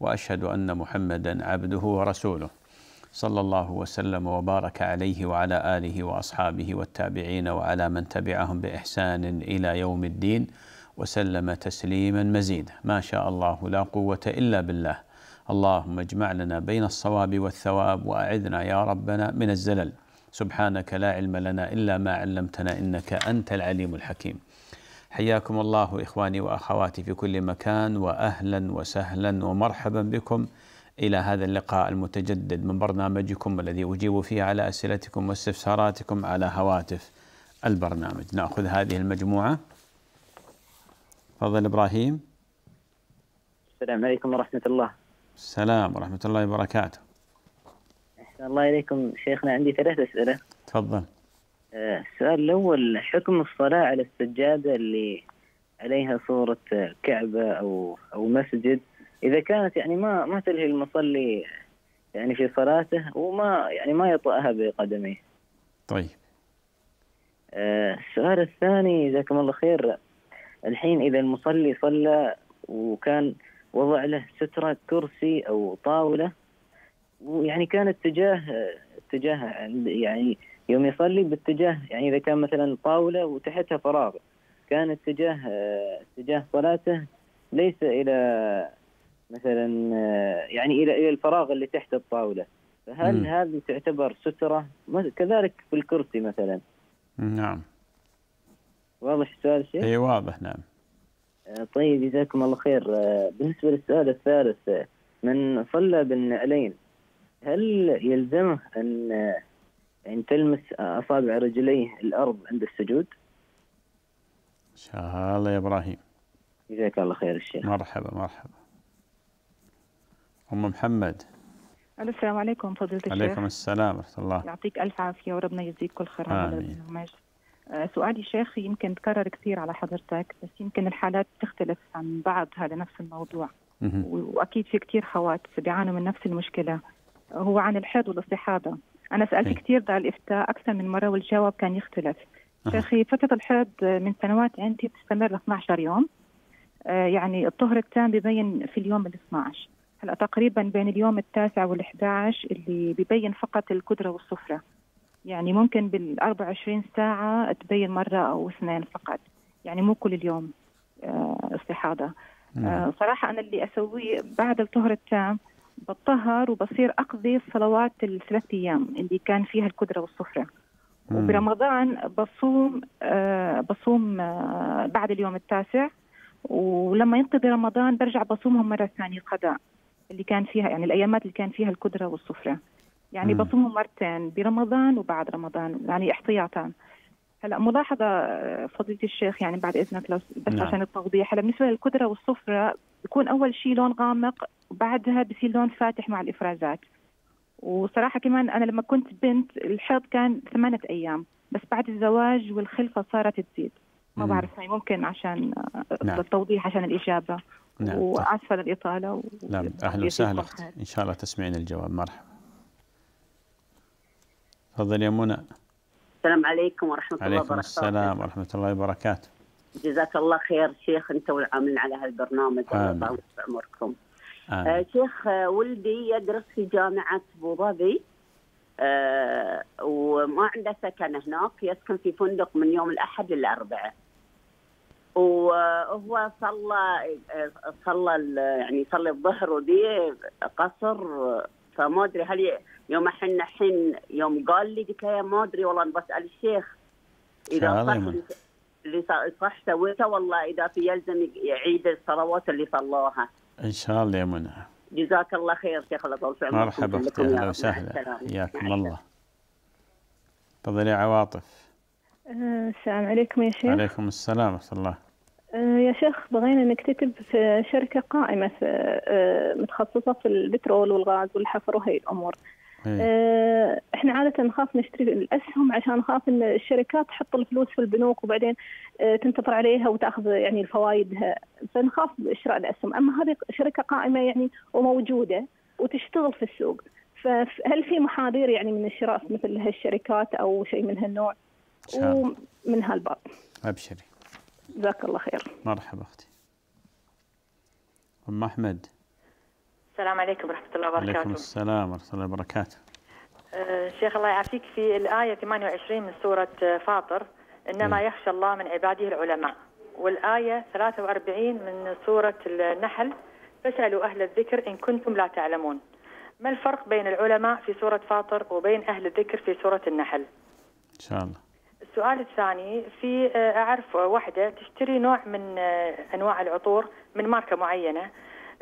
واشهد ان محمدا عبده ورسوله صلى الله وسلم وبارك عليه وعلى اله واصحابه والتابعين وعلى من تبعهم باحسان الى يوم الدين وسلم تسليما مزيدا ما شاء الله لا قوه الا بالله اللهم اجمع لنا بين الصواب والثواب واعذنا يا ربنا من الزلل سبحانك لا علم لنا الا ما علمتنا انك انت العليم الحكيم حياكم الله اخواني واخواتي في كل مكان واهلا وسهلا ومرحبا بكم الى هذا اللقاء المتجدد من برنامجكم الذي اجيب فيه على اسئلتكم واستفساراتكم على هواتف البرنامج. ناخذ هذه المجموعه. تفضل ابراهيم. السلام عليكم ورحمه الله. السلام ورحمه الله وبركاته. الله اليكم شيخنا عندي ثلاث اسئله. تفضل. آه، السؤال الأول حكم الصلاة على السجادة اللي عليها صورة كعبة أو أو مسجد إذا كانت يعني ما ما تلهي المصلي يعني في صلاته وما يعني ما يطأها بقدميه. طيب. آه، السؤال الثاني جزاكم الله خير الحين إذا المصلي صلى وكان وضع له سترة كرسي أو طاولة ويعني كان اتجاه باتجاه يعني يوم يصلي باتجاه يعني اذا كان مثلا طاوله وتحتها فراغ كان اتجاه آه، اتجاه صلاته ليس الى مثلا آه، يعني الى الى الفراغ اللي تحت الطاوله فهل مم. هذه تعتبر ستره كذلك في الكرسي مثلا نعم واضح السؤال الشيخ؟ اي واضح نعم آه، طيب جزاكم الله خير بالنسبه للسؤال الثالث من صلى بالنعلين هل يلزمه ان ان تلمس اصابع رجليه الارض عند السجود؟ شاء الله يا ابراهيم جزاك الله خير الشيخ مرحبا مرحبا ام محمد السلام عليكم فضيلة الشيخ عليكم السلام ورحمة الله يعطيك ألف عافية وربنا يزيد كل خير على آه، سؤالي شيخ يمكن تكرر كثير على حضرتك بس يمكن الحالات تختلف عن بعضها لنفس الموضوع مه. وأكيد في كثير خوات بيعانوا من نفس المشكلة هو عن الحيض والاستحاضة أنا سألت هي. كثير ذا الإفتاء أكثر من مرة والجواب كان يختلف أه. أخي فترة الحيض من سنوات عندي بتستمر 12 يوم آه يعني الطهر التام ببين في اليوم ال 12 هلا تقريبا بين اليوم التاسع وال 11 اللي ببين فقط القدرة والصفرة يعني ممكن بال 24 ساعة تبين مرة أو اثنين فقط يعني مو كل اليوم استحاضة آه، نعم. آه، صراحة أنا اللي أسويه بعد الطهر التام بتطهر وبصير اقضي صلوات الثلاث ايام اللي كان فيها الكدره والصفره وبرمضان بصوم آه بصوم آه بعد اليوم التاسع ولما ينقضي رمضان برجع بصومهم مره ثانيه القضاء اللي كان فيها يعني الايامات اللي كان فيها الكدره والصفره يعني مم. بصومهم مرتين برمضان وبعد رمضان يعني احتياطا هلا ملاحظة آه، فضيلة الشيخ يعني بعد إذنك لو بس نعم. عشان التوضيح هلا بالنسبة للكدرة والصفرة يكون اول شيء لون غامق وبعدها بصير لون فاتح مع الافرازات وصراحه كمان انا لما كنت بنت الحيض كان ثمانيه ايام بس بعد الزواج والخلفه صارت تزيد ما بعرف يعني ممكن عشان آه، نعم. التوضيح عشان الاجابه نعم. واسفه للاطاله و... نعم اهلا وسهلا ان شاء الله تسمعين الجواب مرحبا تفضل يا منى السلام عليكم ورحمه الله وبركاته عليكم السلام ورحمه الله وبركاته جزاك الله خير شيخ انت والعاملين على هالبرنامج الله يطول عمركم آه شيخ آه، ولدي يدرس في جامعه ابو ظبي آه وما عنده سكن هناك يسكن في فندق من يوم الاحد للاربعاء وهو صلى آه، صلى يعني يصلي الظهر ودي قصر فما ادري هل يوم احنا الحين يوم قال لي قلت له ما ادري والله بسال الشيخ اذا صح اللي صح سويته والله اذا في يلزم يعيد الصلوات اللي صلوها ان شاء الله يا منى جزاك الله خير شيخ الله طول عمرك مرحبا اختي اهلا وسهلا حياكم الله تفضلي عواطف أه، السلام عليكم يا شيخ وعليكم السلام ورحمه الله أه، يا شيخ بغينا نكتتب في شركة قائمة أه، متخصصة في البترول والغاز والحفر وهي الأمور إيه. آه، احنا عاده نخاف نشتري الاسهم عشان نخاف ان الشركات تحط الفلوس في البنوك وبعدين آه، تنتظر عليها وتاخذ يعني فوائدها فنخاف شراء الاسهم، اما هذه شركه قائمه يعني وموجوده وتشتغل في السوق، فهل في محاذير يعني من الشراء في مثل هالشركات او شيء من هالنوع؟ ومن هالباب. ابشري. جزاك الله خير. مرحبا اختي. ام احمد. السلام عليكم ورحمة الله وبركاته. وعليكم السلام ورحمة الله وبركاته. أه، شيخ الله يعافيك في الآية 28 من سورة أه، فاطر إنما إيه؟ يخشى الله من عباده العلماء والآية 43 من سورة النحل فاسألوا أهل الذكر إن كنتم لا تعلمون. ما الفرق بين العلماء في سورة فاطر وبين أهل الذكر في سورة النحل؟ إن شاء الله. السؤال الثاني في أه، أعرف وحدة تشتري نوع من أنواع العطور من ماركة معينة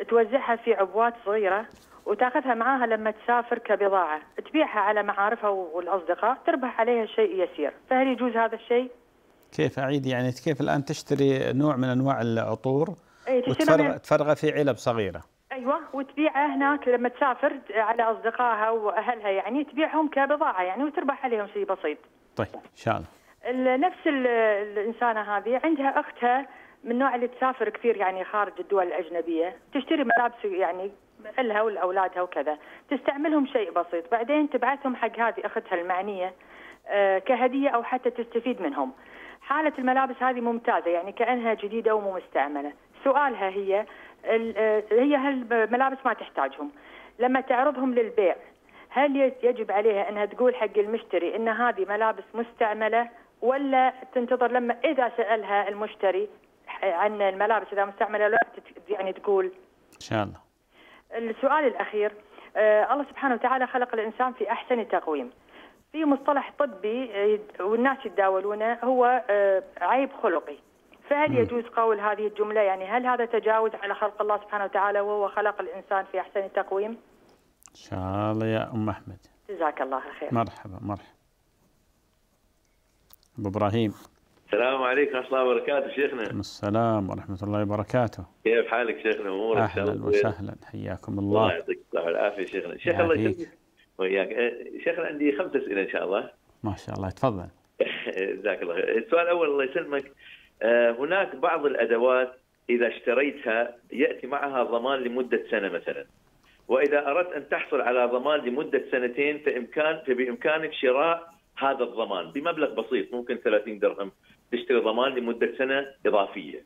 توزعها في عبوات صغيره وتاخذها معاها لما تسافر كبضاعه، تبيعها على معارفها والاصدقاء، تربح عليها شيء يسير، فهل يجوز هذا الشيء؟ كيف اعيد يعني كيف الان تشتري نوع من انواع العطور إيه، وتفرغ تفرغه في علب صغيره؟ ايوه وتبيعه هناك لما تسافر على اصدقائها واهلها يعني تبيعهم كبضاعه يعني وتربح عليهم شيء بسيط. طيب ان شاء الله. نفس الانسانه هذه عندها اختها من النوع اللي تسافر كثير يعني خارج الدول الأجنبية تشتري ملابس يعني لها ولأولادها وكذا تستعملهم شيء بسيط بعدين تبعثهم حق هذه أختها المعنية آه، كهدية أو حتى تستفيد منهم حالة الملابس هذه ممتازة يعني كأنها جديدة ومو مستعملة سؤالها هي آه، هي هالملابس ما تحتاجهم لما تعرضهم للبيع هل يجب عليها انها تقول حق المشتري ان هذه ملابس مستعمله ولا تنتظر لما اذا سالها المشتري عن الملابس اذا مستعمله لا يعني تقول ان شاء الله السؤال الاخير آه الله سبحانه وتعالى خلق الانسان في احسن تقويم في مصطلح طبي آه، والناس يتداولونه هو آه عيب خلقي فهل يجوز قول هذه الجملة يعني هل هذا تجاوز على خلق الله سبحانه وتعالى وهو خلق الإنسان في أحسن تقويم إن شاء الله يا أم أحمد جزاك الله خير مرحبا مرحبا أبو إبراهيم السلام عليكم ورحمة الله وبركاته شيخنا. السلام ورحمة الله وبركاته. كيف حالك شيخنا أمورك أهلا وسهلا حياكم الله. الله يعطيك الصحة والعافية شيخنا. شيخ الله يسلمك وياك. أه، شيخنا عندي خمس أسئلة إن شاء الله. ما شاء الله تفضل. جزاك الله خير. السؤال الأول الله يسلمك أه، هناك بعض الأدوات إذا اشتريتها يأتي معها ضمان لمدة سنة مثلا. وإذا أردت أن تحصل على ضمان لمدة سنتين فإمكان فبإمكانك شراء هذا الضمان بمبلغ بسيط ممكن 30 درهم تشتري ضمان لمده سنه اضافيه.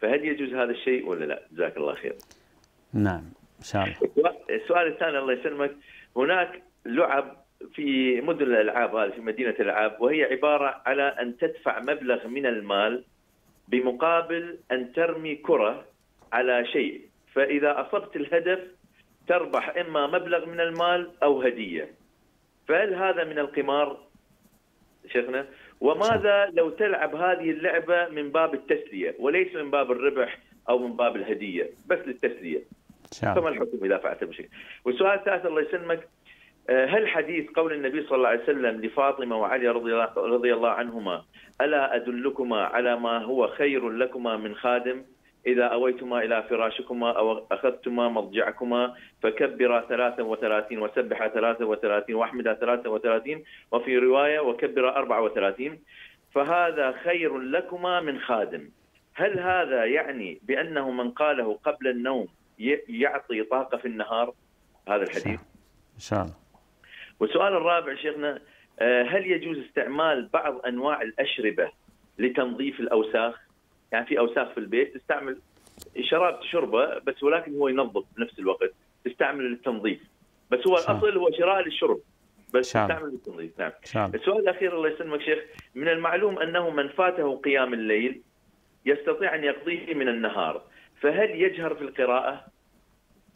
فهل يجوز هذا الشيء ولا لا؟ جزاك الله خير. نعم ان شاء الله. السؤال الثاني الله يسلمك هناك لعب في مدن الالعاب هذه في مدينه الالعاب وهي عباره على ان تدفع مبلغ من المال بمقابل ان ترمي كره على شيء فاذا اصبت الهدف تربح اما مبلغ من المال او هديه. فهل هذا من القمار شيخنا؟ وماذا لو تلعب هذه اللعبه من باب التسليه وليس من باب الربح او من باب الهديه بس للتسليه نعم. فما الحكم اذا فعلت بشيء والسؤال الثالث الله يسلمك آه، هل حديث قول النبي صلى الله عليه وسلم لفاطمه وعلي رضي رضي الله عنهما الا ادلكما على ما هو خير لكما من خادم إذا أويتما إلى فراشكما أو أخذتما مضجعكما فكبرا 33 وسبحا 33 وأحمدا 33 وفي رواية وكبرا 34 فهذا خير لكما من خادم هل هذا يعني بأنه من قاله قبل النوم يعطي طاقة في النهار هذا الحديث إن شاء الله والسؤال الرابع شيخنا آه، هل يجوز استعمال بعض أنواع الأشربة لتنظيف الأوساخ يعني في اوساخ في البيت تستعمل شراب تشربه بس ولكن هو ينظف بنفس الوقت تستعمل للتنظيف بس هو الاصل هو شراء للشرب بس شعب. تستعمل للتنظيف نعم شعب. السؤال الاخير الله يسلمك شيخ من المعلوم انه من فاته قيام الليل يستطيع ان يقضيه من النهار فهل يجهر في القراءه؟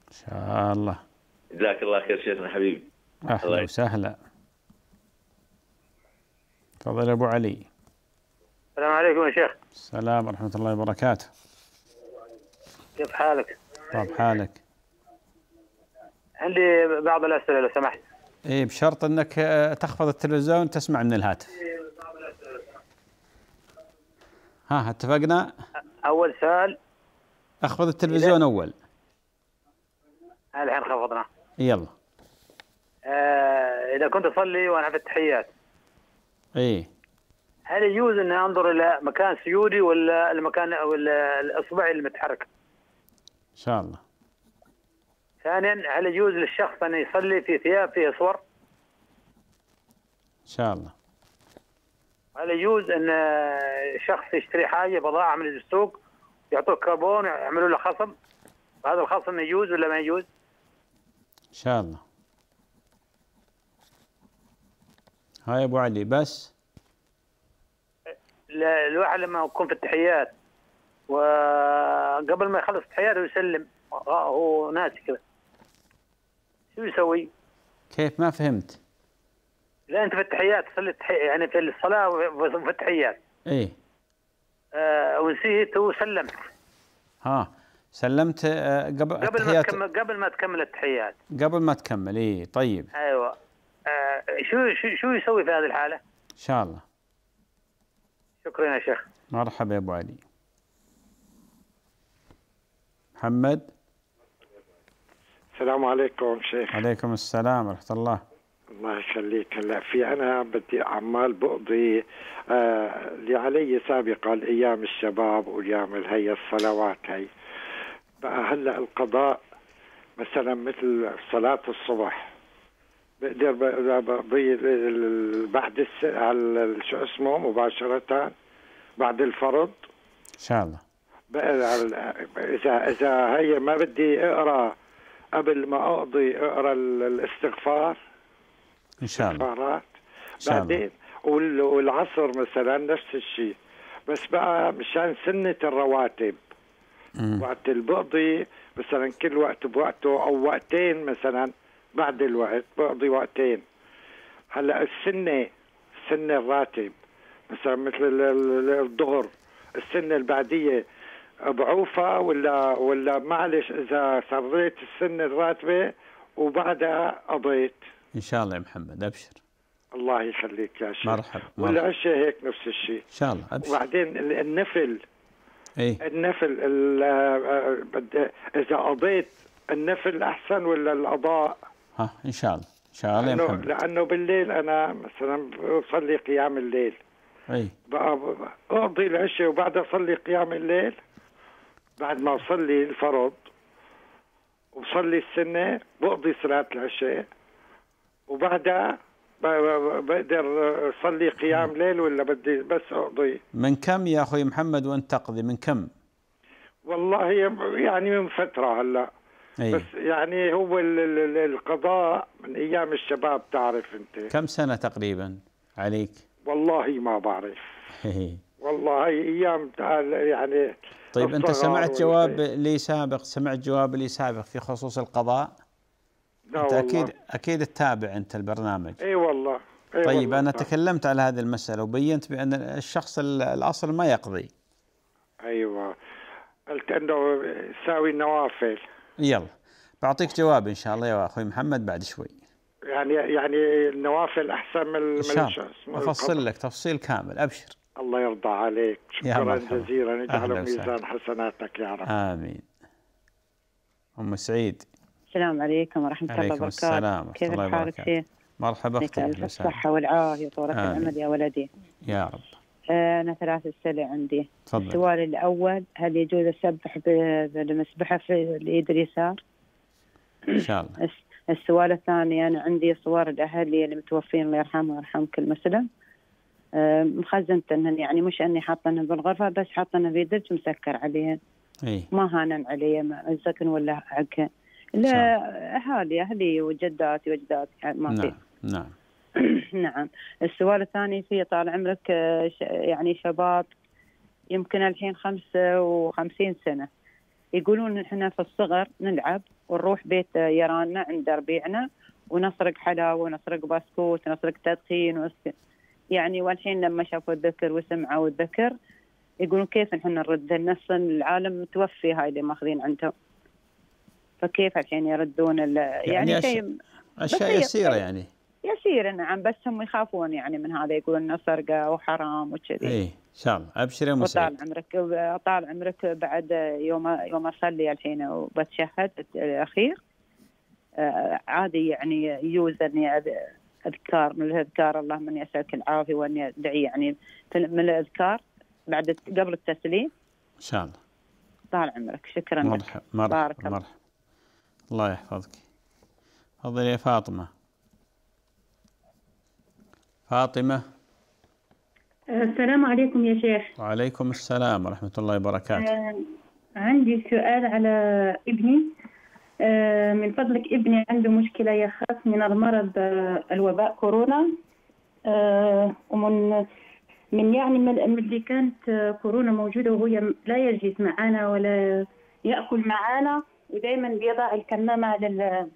ان شاء الله جزاك الله خير شيخنا حبيبي اهلا وسهلا تفضل ابو علي السلام عليكم يا شيخ السلام ورحمة الله وبركاته كيف حالك؟ طيب حالك عندي بعض الأسئلة لو سمحت إيه بشرط أنك آه، تخفض التلفزيون تسمع من الهاتف ها اتفقنا؟ أول سؤال أخفض التلفزيون أول الحين خفضنا يلا آه إذا كنت أصلي وأنا في التحيات إيه هل يجوز ان انظر الى مكان سيودي ولا المكان ولا الاصبع المتحرك؟ ان شاء الله. ثانيا هل يجوز للشخص ان يصلي في ثياب فيها صور؟ ان شاء الله. هل يجوز ان شخص يشتري حاجه بضاعه من السوق يعطوه كربون يعملوا له خصم؟ هذا الخصم يجوز ولا ما يجوز؟ ان شاء الله. هاي ابو علي بس الواحد لما يكون في التحيات وقبل ما يخلص التحيات ويسلم آه، هو ناسي كذا شو يسوي؟ كيف ما فهمت؟ لا انت في التحيات تصلي التحية يعني في الصلاه وفي التحيات ايه آه ونسيت وسلمت ها سلمت آه، قبل قبل ما تكمل قبل ما تكمل التحيات قبل ما تكمل اي طيب ايوه آه شو شو شو يسوي في هذه الحاله؟ ان شاء الله شكرا يا شيخ مرحبا يا ابو علي محمد السلام عليكم شيخ عليكم السلام ورحمه الله الله يخليك هلا في انا بدي عمال بقضي آه اللي علي سابقا ايام الشباب وايام هي الصلوات هي بقى هلا القضاء مثلا مثل صلاه الصبح بقدر بقضي بحدث على شو اسمه مباشرة بعد الفرض ان شاء الله اذا اذا هي ما بدي اقرا قبل ما اقضي اقرا الاستغفار ان شاء الله استغفارات بعدين والعصر مثلا نفس الشيء بس بقى مشان سنة الرواتب م. وقت البقضي مثلا كل وقت بوقته او وقتين مثلا بعد الوقت بقضي وقتين هلا السنه السنه الراتب مثلا مثل الظهر السنه البعديه ضعوفة ولا ولا معلش إذا صريت السن الراتبة وبعدها قضيت إن شاء الله يا محمد أبشر الله يخليك يا شيخ مرحبا والعشاء هيك نفس الشيء إن شاء الله أبشر وبعدين النفل إيه؟ النفل آه، آه، إذا قضيت النفل أحسن ولا القضاء ها ان شاء الله ان شاء الله لأنه, لانه بالليل انا مثلا بصلي قيام الليل اي اقضي العشاء وبعدها اصلي قيام الليل بعد ما اصلي الفرض وصلي السنه بقضي صلاه العشاء وبعدها بقدر اصلي قيام ليل ولا بدي بس اقضي من كم يا اخوي محمد وانت تقضي من كم؟ والله يعني من فتره هلا أي. بس يعني هو القضاء من ايام الشباب تعرف انت كم سنه تقريبا عليك والله ما بعرف إيه. والله ايام يعني طيب انت سمعت جواب لي سابق سمعت جواب لي سابق في خصوص القضاء لا انت والله. اكيد اكيد تتابع انت البرنامج اي والله أي طيب والله انا تكلمت على هذه المساله وبينت بان الشخص الاصل ما يقضي ايوه قلت انه ساوي النوافل يلا بعطيك جواب ان شاء الله يا اخوي محمد بعد شوي يعني يعني النوافل احسن من الملشاس افصل لك تفصيل كامل ابشر الله يرضى عليك شكرا جزيلا اجعل ميزان حسناتك يا رب امين ام سعيد السلام عليكم ورحمه الله وبركاته السلام كيف حالك مرحبا اختي الصحه والعافيه طولك العمر يا ولدي يا رب آه، أنا ثلاث أسئلة عندي تفضل. السؤال الأول هل يجوز أسبح بالمسبحة في اليد اليسار؟ إن شاء الله السؤال الثاني أنا عندي صور لاهلي اللي متوفين الله يرحمه ويرحم كل مسلم آه، مخزنتهم يعني مش اني حاطنهم بالغرفه بس حاطنهم في درج مسكر عليهن أي. ما هانن علي ما عزكن ولا حقها لا اهالي اهلي وجداتي وجداتي ما نعم نعم نعم السؤال الثاني في طال عمرك آه، يعني شباب يمكن الحين خمسة وخمسين سنة يقولون احنا في الصغر نلعب ونروح بيت يراننا عند ربيعنا ونسرق حلاوة ونسرق بسكوت ونسرق تدخين ونسرق يعني والحين لما شافوا الذكر وسمعوا الذكر يقولون كيف نحن نرد نفس العالم متوفي هاي اللي ماخذين عندهم فكيف الحين يردون يعني, يعني أش... اشياء يسيره يعني يسير نعم بس هم يخافون يعني من هذا يقولون انه سرقه وحرام وكذي. اي ان شاء الله ابشر يا ام وطال عمرك طال عمرك بعد يوم يوم اصلي الحين وبتشهد الاخير آه، عادي يعني يجوز اني اذكار من الاذكار اللهم اني اسالك العافيه واني ادعي يعني من الاذكار بعد قبل التسليم. ان شاء الله. طال عمرك شكرا مرحب لك. مرحب بارك مرحب. الله يحفظك. تفضلي يا فاطمه. فاطمة السلام عليكم يا شيخ وعليكم السلام ورحمة الله وبركاته آه عندي سؤال على ابني آه من فضلك ابني عنده مشكلة يخاف من المرض آه الوباء كورونا آه، ومن من يعني من اللي كانت آه، كورونا موجودة وهو لا يجلس معنا ولا يأكل معنا ودائما بيضع الكمامة على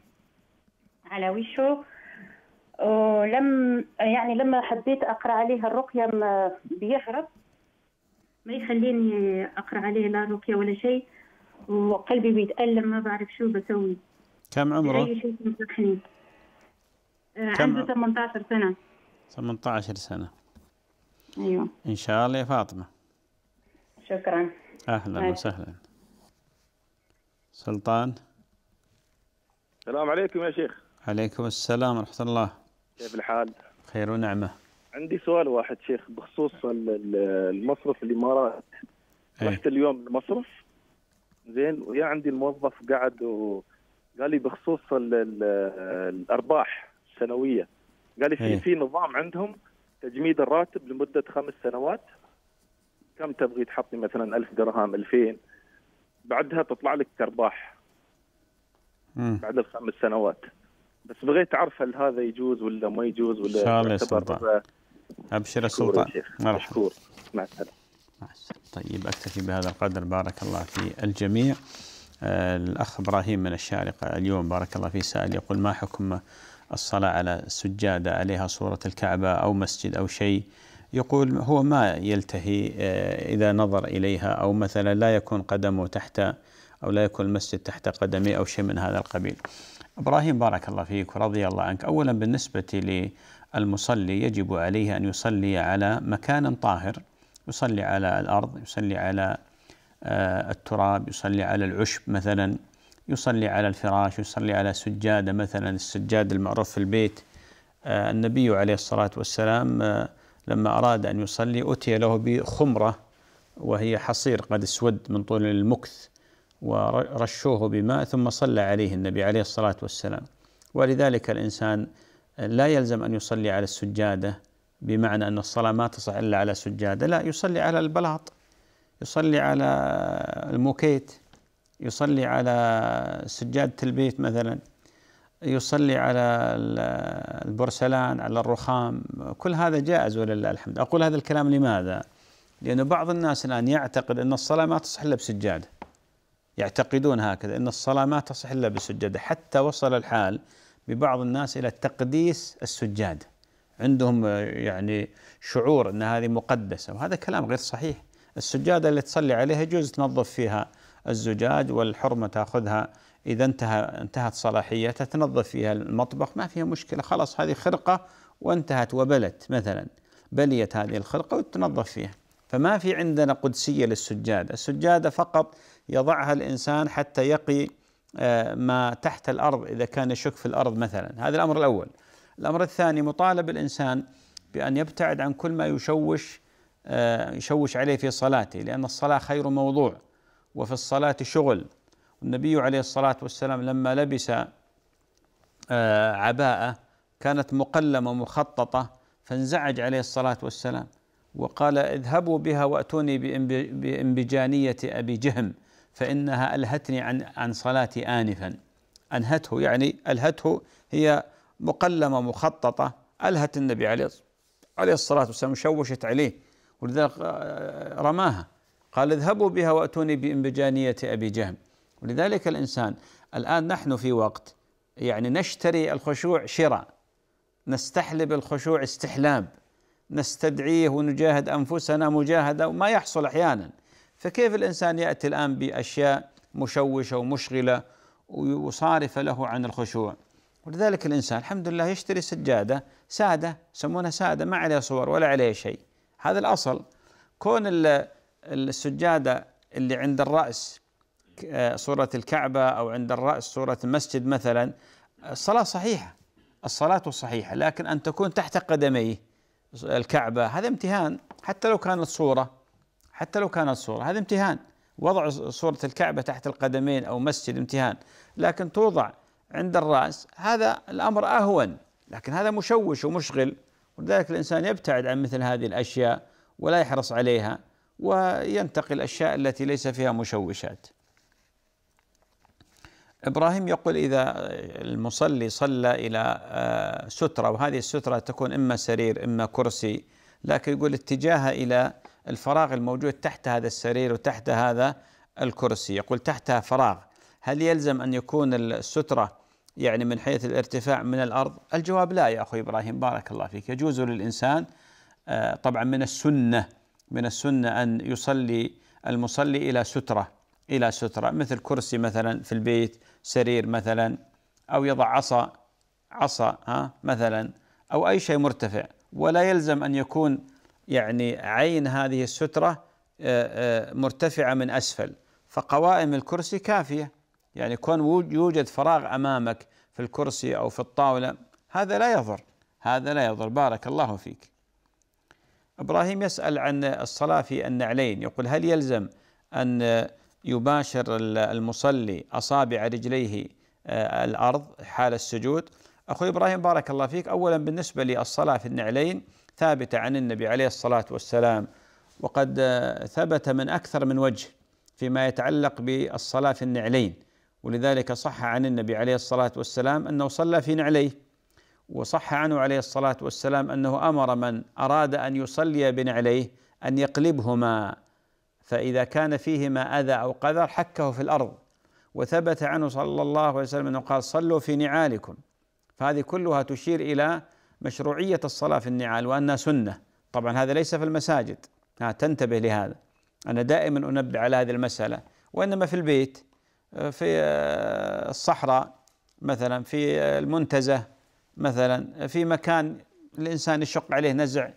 على وشه ولم يعني لما حبيت اقرا عليه الرقيه ما بيهرب ما يخليني اقرا عليه لا رقيه ولا شيء وقلبي بيتالم ما بعرف شو بسوي كم عمره؟ اي شيء ينصحني عنده 18 سنه 18 سنه ايوه ان شاء الله يا فاطمه شكرا اهلا هاي. آه. وسهلا سلطان السلام عليكم يا شيخ عليكم السلام ورحمه الله كيف الحال؟ خير ونعمه عندي سؤال واحد شيخ بخصوص المصرف الامارات إيه. رحت اليوم المصرف زين ويا عندي الموظف قعد وقال لي بخصوص الارباح السنويه قال لي في إيه. في نظام عندهم تجميد الراتب لمده خمس سنوات كم تبغي تحطي مثلا 1000 درهم 2000 بعدها تطلع لك ارباح بعد الخمس سنوات بس بغيت اعرف هل هذا يجوز ولا ما يجوز ولا ان شاء الله يا سلطان ابشر يا سلطان مرحبا مشكور مع السلامه طيب اكتفي بهذا القدر بارك الله في الجميع آه، الاخ ابراهيم من الشارقه اليوم بارك الله فيه سال يقول ما حكم الصلاه على سجاده عليها صوره الكعبه او مسجد او شيء يقول هو ما يلتهي آه، اذا نظر اليها او مثلا لا يكون قدمه تحت او لا يكون المسجد تحت قدمه او شيء من هذا القبيل. ابراهيم بارك الله فيك ورضي الله عنك، اولا بالنسبه للمصلي يجب عليه ان يصلي على مكان طاهر، يصلي على الارض، يصلي على آه، التراب، يصلي على العشب مثلا، يصلي على الفراش، يصلي على سجاده مثلا السجاد المعروف في البيت. آه، النبي عليه الصلاه والسلام آه، لما اراد ان يصلي اتي له بخمره وهي حصير قد اسود من طول المكث ورشوه بماء ثم صلى عليه النبي عليه الصلاة والسلام ولذلك الإنسان لا يلزم أن يصلي على السجادة بمعنى أن الصلاة ما تصح إلا على سجادة لا يصلي على البلاط يصلي على الموكيت يصلي على سجادة البيت مثلا يصلي على البرسلان على الرخام كل هذا جائز ولله الحمد أقول هذا الكلام لماذا؟ لأن بعض الناس الآن يعتقد أن الصلاة ما تصح إلا بسجادة يعتقدون هكذا أن الصلاة ما تصح إلا بالسجادة حتى وصل الحال ببعض الناس إلى تقديس السجادة عندهم يعني شعور أن هذه مقدسة وهذا كلام غير صحيح السجادة اللي تصلي عليها يجوز تنظف فيها الزجاج والحرمة تأخذها إذا انتهى انتهت صلاحيتها تنظف فيها المطبخ ما فيها مشكلة خلاص هذه خرقة وانتهت وبلت مثلا بليت هذه الخرقة وتنظف فيها فما في عندنا قدسية للسجادة السجادة فقط يضعها الانسان حتى يقي آه، ما تحت الارض اذا كان يشك في الارض مثلا، هذا الامر الاول. الامر الثاني مطالب الانسان بان يبتعد عن كل ما يشوش آه، يشوش عليه في صلاته لان الصلاه خير موضوع وفي الصلاه شغل النبي عليه الصلاه والسلام لما لبس آه، عباءه كانت مقلمه مخططه فانزعج عليه الصلاه والسلام وقال اذهبوا بها واتوني بانبجانيه ابي جهم فإنها ألهتني عن عن صلاتي آنفا أنهته يعني ألهته هي مقلمة مخططة ألهت النبي عليه عليه الصلاة والسلام شوشت عليه ولذلك آه، رماها قال اذهبوا بها وأتوني بإنبجانية أبي جهم ولذلك الإنسان الآن نحن في وقت يعني نشتري الخشوع شراء نستحلب الخشوع استحلاب نستدعيه ونجاهد أنفسنا مجاهدة وما يحصل أحيانا فكيف الإنسان يأتي الآن بأشياء مشوشة ومشغلة وصارفة له عن الخشوع ولذلك الإنسان الحمد لله يشتري سجادة سادة يسمونها سادة ما عليها صور ولا عليها شيء هذا الأصل كون السجادة اللي عند الرأس آه، صورة الكعبة أو عند الرأس صورة المسجد مثلا الصلاة صحيحة الصلاة صحيحة لكن أن تكون تحت قدميه الكعبة هذا امتهان حتى لو كانت صورة حتى لو كانت صورة هذا امتهان وضع صورة الكعبة تحت القدمين أو مسجد امتهان لكن توضع عند الرأس هذا الأمر أهون لكن هذا مشوش ومشغل ولذلك الإنسان يبتعد عن مثل هذه الأشياء ولا يحرص عليها وينتقي الأشياء التي ليس فيها مشوشات إبراهيم يقول إذا المصلي صلى إلى آه، سترة وهذه السترة تكون إما سرير إما كرسي لكن يقول اتجاهها إلى الفراغ الموجود تحت هذا السرير وتحت هذا الكرسي يقول تحتها فراغ هل يلزم أن يكون السترة يعني من حيث الارتفاع من الأرض الجواب لا يا أخوي إبراهيم بارك الله فيك يجوز للإنسان آه، طبعا من السنة من السنة أن يصلي المصلي إلى سترة إلى سترة مثل كرسي مثلا في البيت سرير مثلا أو يضع عصا عصا ها مثلا أو أي شيء مرتفع ولا يلزم أن يكون يعني عين هذه السترة آه، آه، مرتفعة من أسفل فقوائم الكرسي كافية يعني كون يوجد فراغ أمامك في الكرسي أو في الطاولة هذا لا يضر هذا لا يضر بارك الله فيك إبراهيم يسأل عن الصلاة في النعلين يقول هل يلزم أن يباشر المصلي أصابع رجليه آه، الأرض حال السجود أخوي إبراهيم بارك الله فيك أولا بالنسبة للصلاة في النعلين ثابته عن النبي عليه الصلاه والسلام وقد آه، ثبت من اكثر من وجه فيما يتعلق بالصلاه في النعلين ولذلك صح عن النبي عليه الصلاه والسلام انه صلى في نعليه وصح عنه عليه الصلاه والسلام انه امر من اراد ان يصلي بنعليه ان يقلبهما فاذا كان فيهما اذى او قذر حكه في الارض وثبت عنه صلى الله عليه وسلم انه قال صلوا في نعالكم فهذه كلها تشير الى مشروعية الصلاة في النعال وأنها سنة طبعا هذا ليس في المساجد ها تنتبه لهذا أنا دائما أنبه على هذه المسألة وإنما في البيت في آه، الصحراء مثلا في آه، المنتزه مثلا في مكان الإنسان يشق عليه نزع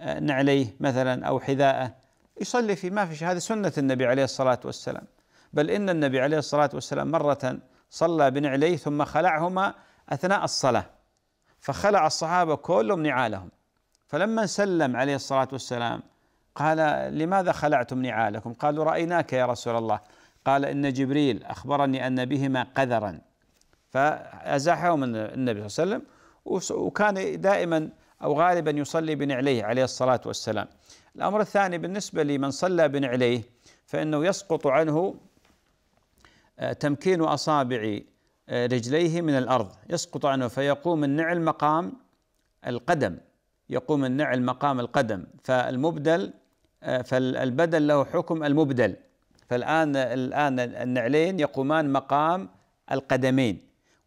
آه، نعليه مثلا أو حذاءه يصلي فيه ما في شيء هذه سنة النبي عليه الصلاة والسلام بل إن النبي عليه الصلاة والسلام مرة صلى بنعليه ثم خلعهما أثناء الصلاة فخلع الصحابة كلهم نعالهم فلما سلم عليه الصلاة والسلام قال لماذا خلعتم نعالكم قالوا رأيناك يا رسول الله قال إن جبريل أخبرني أن بهما قذرا فأزاحهم من النبي صلى الله عليه وسلم وكان دائما أو غالبا يصلي بنعليه عليه الصلاة والسلام الأمر الثاني بالنسبة لمن صلى بنعليه فإنه يسقط عنه آه، تمكين أصابع آه، رجليه من الأرض يسقط عنه فيقوم النعل مقام القدم يقوم النعل مقام القدم فالمبدل آه، فالبدل له حكم المبدل فالآن الآن النعلين يقومان مقام القدمين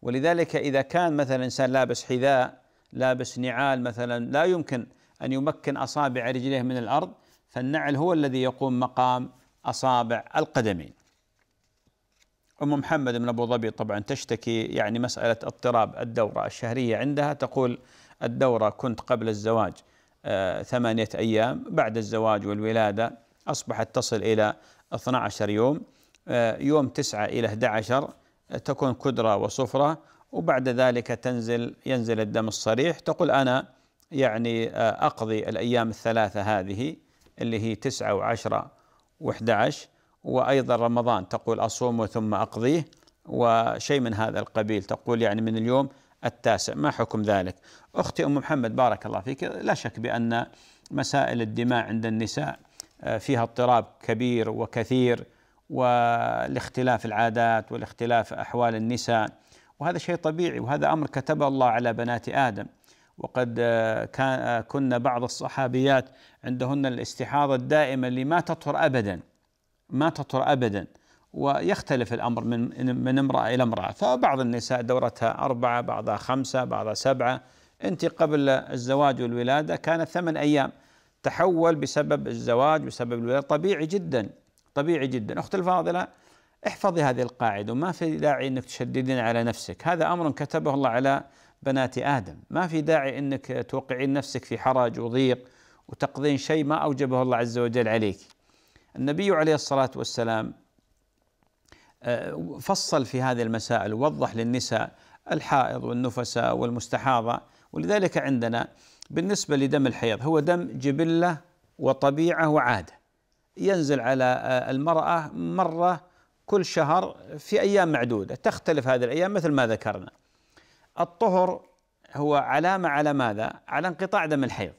ولذلك إذا كان مثلا إنسان لابس حذاء لابس نعال مثلا لا يمكن أن يمكن أصابع رجليه من الأرض فالنعل هو الذي يقوم مقام أصابع القدمين أم محمد من أبو ظبي طبعا تشتكي يعني مسألة اضطراب الدورة الشهرية عندها تقول الدورة كنت قبل الزواج آه، ثمانية أيام بعد الزواج والولادة أصبحت تصل إلى 12 يوم آه، يوم 9 إلى 11 آه، تكون كدرة وصفرة وبعد ذلك تنزل ينزل الدم الصريح تقول أنا يعني أقضي الأيام الثلاثة هذه اللي هي 9 و10 و11 وأيضا رمضان تقول أصوم ثم أقضيه وشيء من هذا القبيل تقول يعني من اليوم التاسع ما حكم ذلك أختي أم محمد بارك الله فيك لا شك بأن مسائل الدماء عند النساء آه، فيها اضطراب كبير وكثير والاختلاف العادات والاختلاف أحوال النساء وهذا شيء طبيعي وهذا أمر كتبه الله على بنات آدم وقد آه، كان آه، كنا بعض الصحابيات عندهن الاستحاضة الدائمة اللي ما تطهر أبدا ما تطهر أبدا ويختلف الأمر من, من امرأة إلى امرأة فبعض النساء دورتها أربعة بعضها خمسة بعضها سبعة أنت قبل الزواج والولادة كانت ثمان أيام تحول بسبب الزواج بسبب الولادة طبيعي جدا طبيعي جدا أخت الفاضلة احفظي هذه القاعدة وما في داعي أنك تشددين على نفسك هذا أمر كتبه الله على بنات آدم ما في داعي أنك توقعين نفسك في حرج وضيق وتقضين شيء ما أوجبه الله عز وجل عليك النبي عليه الصلاة والسلام آه، فصل في هذه المسائل ووضح للنساء الحائض والنفساء والمستحاضة ولذلك عندنا بالنسبة لدم الحيض هو دم جبلة وطبيعة وعادة ينزل على آه، المرأة مرة كل شهر في أيام معدودة تختلف هذه الأيام مثل ما ذكرنا الطهر هو علامة على ماذا؟ على انقطاع دم الحيض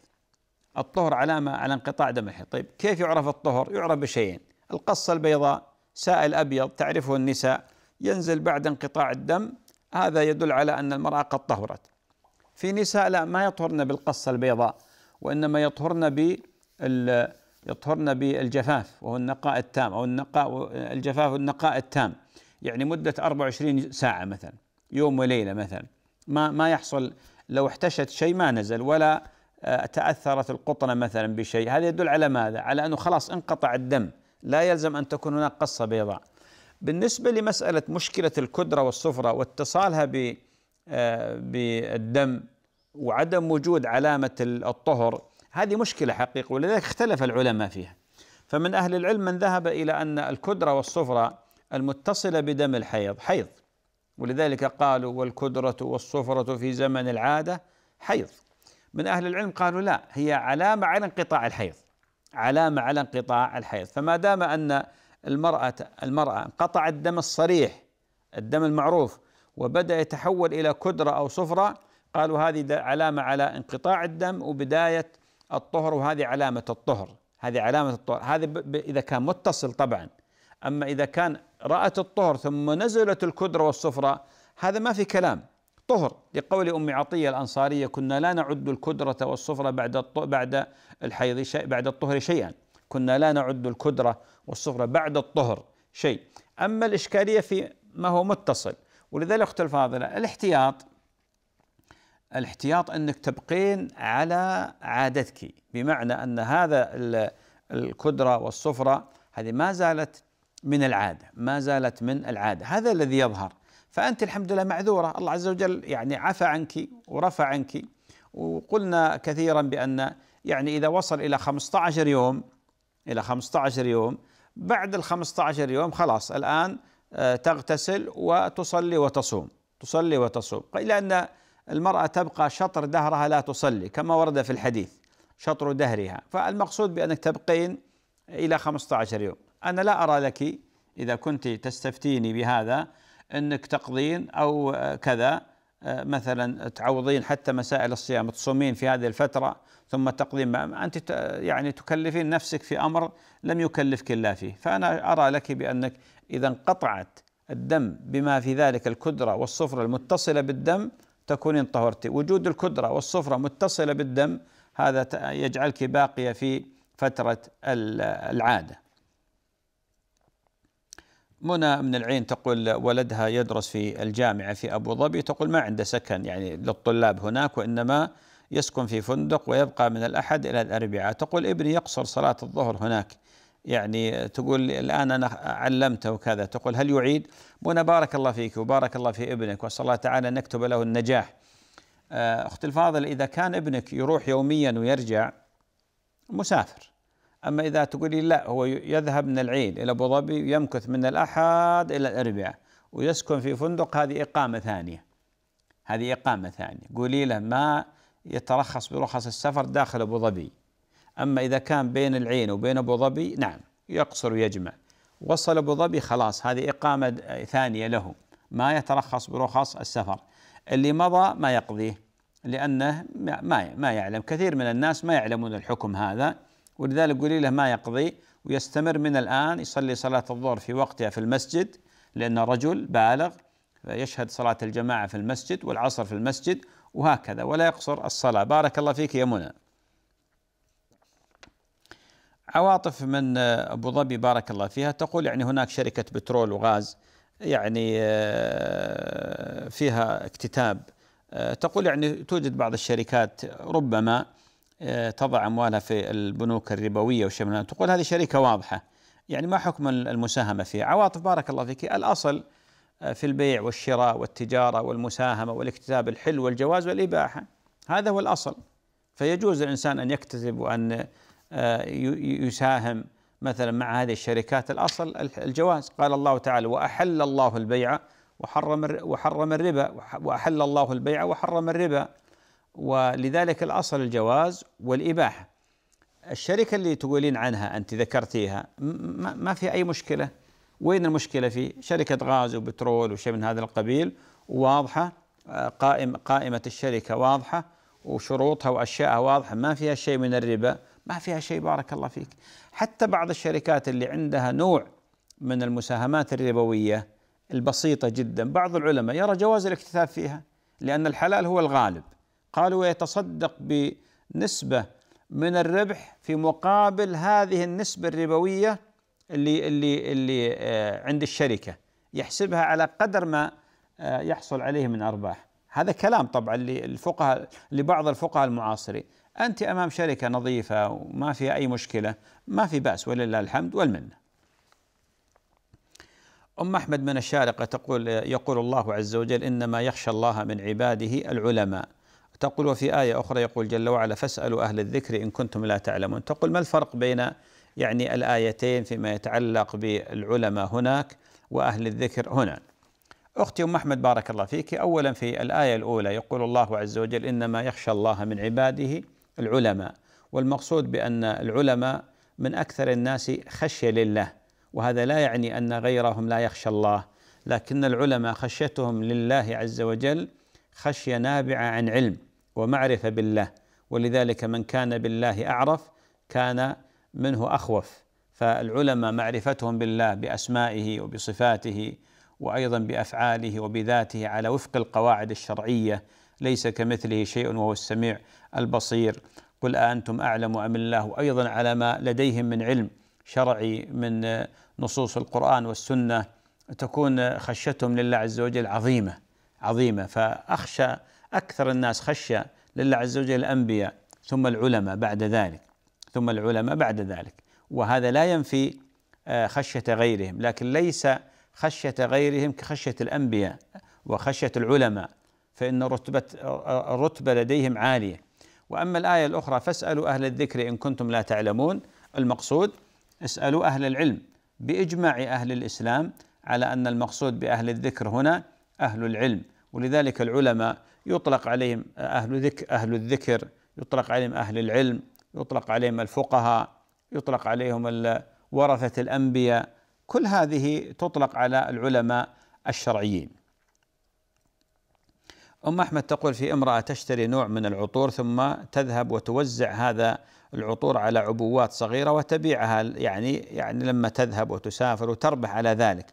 الطهر علامة على انقطاع دمه طيب كيف يعرف الطهر يعرف بشيئين القصة البيضاء سائل أبيض تعرفه النساء ينزل بعد انقطاع الدم هذا يدل على أن المرأة قد طهرت في نساء لا ما يطهرن بالقصة البيضاء وإنما يطهرن بال يطهرن بالجفاف وهو النقاء التام أو النقاء الجفاف والنقاء التام يعني مدة 24 ساعة مثلا يوم وليلة مثلا ما ما يحصل لو احتشت شيء ما نزل ولا آه، تأثرت القطنة مثلا بشيء هذا يدل على ماذا؟ على أنه خلاص انقطع الدم لا يلزم أن تكون هناك قصة بيضاء بالنسبة لمسألة مشكلة الكدرة والصفرة واتصالها آه، بالدم وعدم وجود علامة الطهر هذه مشكلة حقيقة ولذلك اختلف العلماء فيها فمن أهل العلم من ذهب إلى أن الكدرة والصفرة المتصلة بدم الحيض حيض ولذلك قالوا والكدرة والصفرة في زمن العادة حيض من أهل العلم قالوا لا هي علامة على انقطاع الحيض علامة على انقطاع الحيض فما دام أن المرأة المرأة انقطع الدم الصريح الدم المعروف وبدأ يتحول إلى كدرة أو صفرة قالوا هذه علامة على انقطاع الدم وبداية الطهر وهذه علامة الطهر هذه علامة الطهر هذا إذا كان متصل طبعا أما إذا كان رأت الطهر ثم نزلت الكدرة والصفرة هذا ما في كلام طهر لقول ام عطيه الانصاريه كنا لا نعد الكدره والصفره بعد بعد الحيض شيء بعد الطهر شيئا كنا لا نعد الكدره والصفره بعد الطهر شيء اما الاشكاليه في ما هو متصل ولذلك اختي الفاضله الاحتياط الاحتياط انك تبقين على عادتك بمعنى ان هذا الكدره والصفره هذه ما زالت من العاده ما زالت من العاده هذا الذي يظهر فأنت الحمد لله معذورة الله عز وجل يعني عفى عنك ورفع عنك وقلنا كثيرا بأن يعني إذا وصل إلى 15 يوم إلى 15 يوم بعد ال 15 يوم خلاص الآن آه، تغتسل وتصلي وتصوم تصلي وتصوم إلا أن المرأة تبقى شطر دهرها لا تصلي كما ورد في الحديث شطر دهرها فالمقصود بأنك تبقين إلى 15 يوم أنا لا أرى لك إذا كنت تستفتيني بهذا انك تقضين او كذا آه، مثلا تعوضين حتى مسائل الصيام تصومين في هذه الفتره ثم تقضين انت يعني تكلفين نفسك في امر لم يكلفك الله فيه فانا ارى لك بانك اذا انقطعت الدم بما في ذلك الكدره والصفره المتصله بالدم تكونين طهرتي وجود الكدره والصفره متصله بالدم هذا يجعلك باقيه في فتره العاده منى من العين تقول ولدها يدرس في الجامعة في أبو ظبي تقول ما عنده سكن يعني للطلاب هناك وإنما يسكن في فندق ويبقى من الأحد إلى الأربعاء تقول ابني يقصر صلاة الظهر هناك يعني تقول الآن أنا علمته وكذا تقول هل يعيد منى بارك الله فيك وبارك الله في ابنك وأسأل الله تعالى أن له النجاح آه، أخت الفاضل إذا كان ابنك يروح يوميا ويرجع مسافر أما إذا تقولي لا هو يذهب من العيد إلى أبو ظبي يمكث من الأحد إلى الأربعاء ويسكن في فندق هذه إقامة ثانية هذه إقامة ثانية قولي له ما يترخص برخص السفر داخل أبو ظبي أما إذا كان بين العين وبين أبو ظبي نعم يقصر ويجمع وصل أبو ظبي خلاص هذه إقامة ثانية له ما يترخص برخص السفر اللي مضى ما يقضيه لأنه ما ما يعلم كثير من الناس ما يعلمون الحكم هذا ولذلك قولي له ما يقضي ويستمر من الآن يصلي صلاة الظهر في وقتها في المسجد لأنه رجل بالغ يشهد صلاة الجماعة في المسجد والعصر في المسجد وهكذا ولا يقصر الصلاة بارك الله فيك يا منى عواطف من أبو ظبي بارك الله فيها تقول يعني هناك شركة بترول وغاز يعني آه، فيها اكتتاب آه، تقول يعني توجد بعض الشركات ربما آه، تضع أموالها في البنوك الربوية وشملها تقول هذه شركة واضحة يعني ما حكم المساهمة فيها عواطف بارك الله فيك الأصل آه، في البيع والشراء والتجارة والمساهمة والاكتتاب الحل والجواز والإباحة هذا هو الأصل فيجوز للإنسان أن يكتتب وأن آه، يساهم مثلا مع هذه الشركات الأصل الجواز قال الله تعالى وأحل الله البيع وحرم وحرم الربا وأحل الله البيع وحرم الربا ولذلك الاصل الجواز والاباحه الشركه اللي تقولين عنها انت ذكرتيها ما في اي مشكله وين المشكله في شركه غاز وبترول وشيء من هذا القبيل واضحه آه، قائم قائمه الشركه واضحه وشروطها واشياءها واضحه ما فيها شيء من الربا ما فيها شيء بارك الله فيك حتى بعض الشركات اللي عندها نوع من المساهمات الربويه البسيطه جدا بعض العلماء يرى جواز الاكتتاب فيها لان الحلال هو الغالب قالوا يتصدق بنسبة من الربح في مقابل هذه النسبة الربوية اللي اللي اللي آه، عند الشركة يحسبها على قدر ما آه، يحصل عليه من أرباح هذا كلام طبعا للفقهاء لبعض الفقهاء المعاصرين أنت أمام شركة نظيفة وما فيها أي مشكلة ما في بأس ولله الحمد والمنة أم أحمد من الشارقة تقول يقول الله عز وجل إنما يخشى الله من عباده العلماء تقول وفي آية أخرى يقول جل وعلا فاسألوا أهل الذكر إن كنتم لا تعلمون تقول ما الفرق بين يعني الآيتين فيما يتعلق بالعلماء هناك وأهل الذكر هنا أختي أم أحمد بارك الله فيك أولا في الآية الأولى يقول الله عز وجل إنما يخشى الله من عباده العلماء والمقصود بأن العلماء من أكثر الناس خشية لله وهذا لا يعني أن غيرهم لا يخشى الله لكن العلماء خشيتهم لله عز وجل خشية نابعة عن علم ومعرفه بالله ولذلك من كان بالله اعرف كان منه اخوف فالعلماء معرفتهم بالله باسمائه وبصفاته وايضا بافعاله وبذاته على وفق القواعد الشرعيه ليس كمثله شيء وهو السميع البصير قل أأنتم أعلم أم الله أيضا على ما لديهم من علم شرعي من نصوص القرآن والسنة تكون خشيتهم لله عز وجل عظيمة عظيمة فأخشى أكثر الناس خشية لله عز وجل الأنبياء ثم العلماء بعد ذلك ثم العلماء بعد ذلك وهذا لا ينفي آه، خشية غيرهم لكن ليس خشية غيرهم كخشية الأنبياء وخشية العلماء فإن رتبة آه، الرتبة لديهم عالية وأما الآية الأخرى فاسألوا أهل الذكر إن كنتم لا تعلمون المقصود اسألوا أهل العلم بإجماع أهل الإسلام على أن المقصود بأهل الذكر هنا أهل العلم ولذلك العلماء يطلق عليهم أهل ذكر أهل الذكر يطلق عليهم أهل العلم يطلق عليهم الفقهاء يطلق عليهم ورثة الأنبياء كل هذه تطلق على العلماء الشرعيين أم أحمد تقول في امرأة تشتري نوع من العطور ثم تذهب وتوزع هذا العطور على عبوات صغيرة وتبيعها يعني يعني لما تذهب وتسافر وتربح على ذلك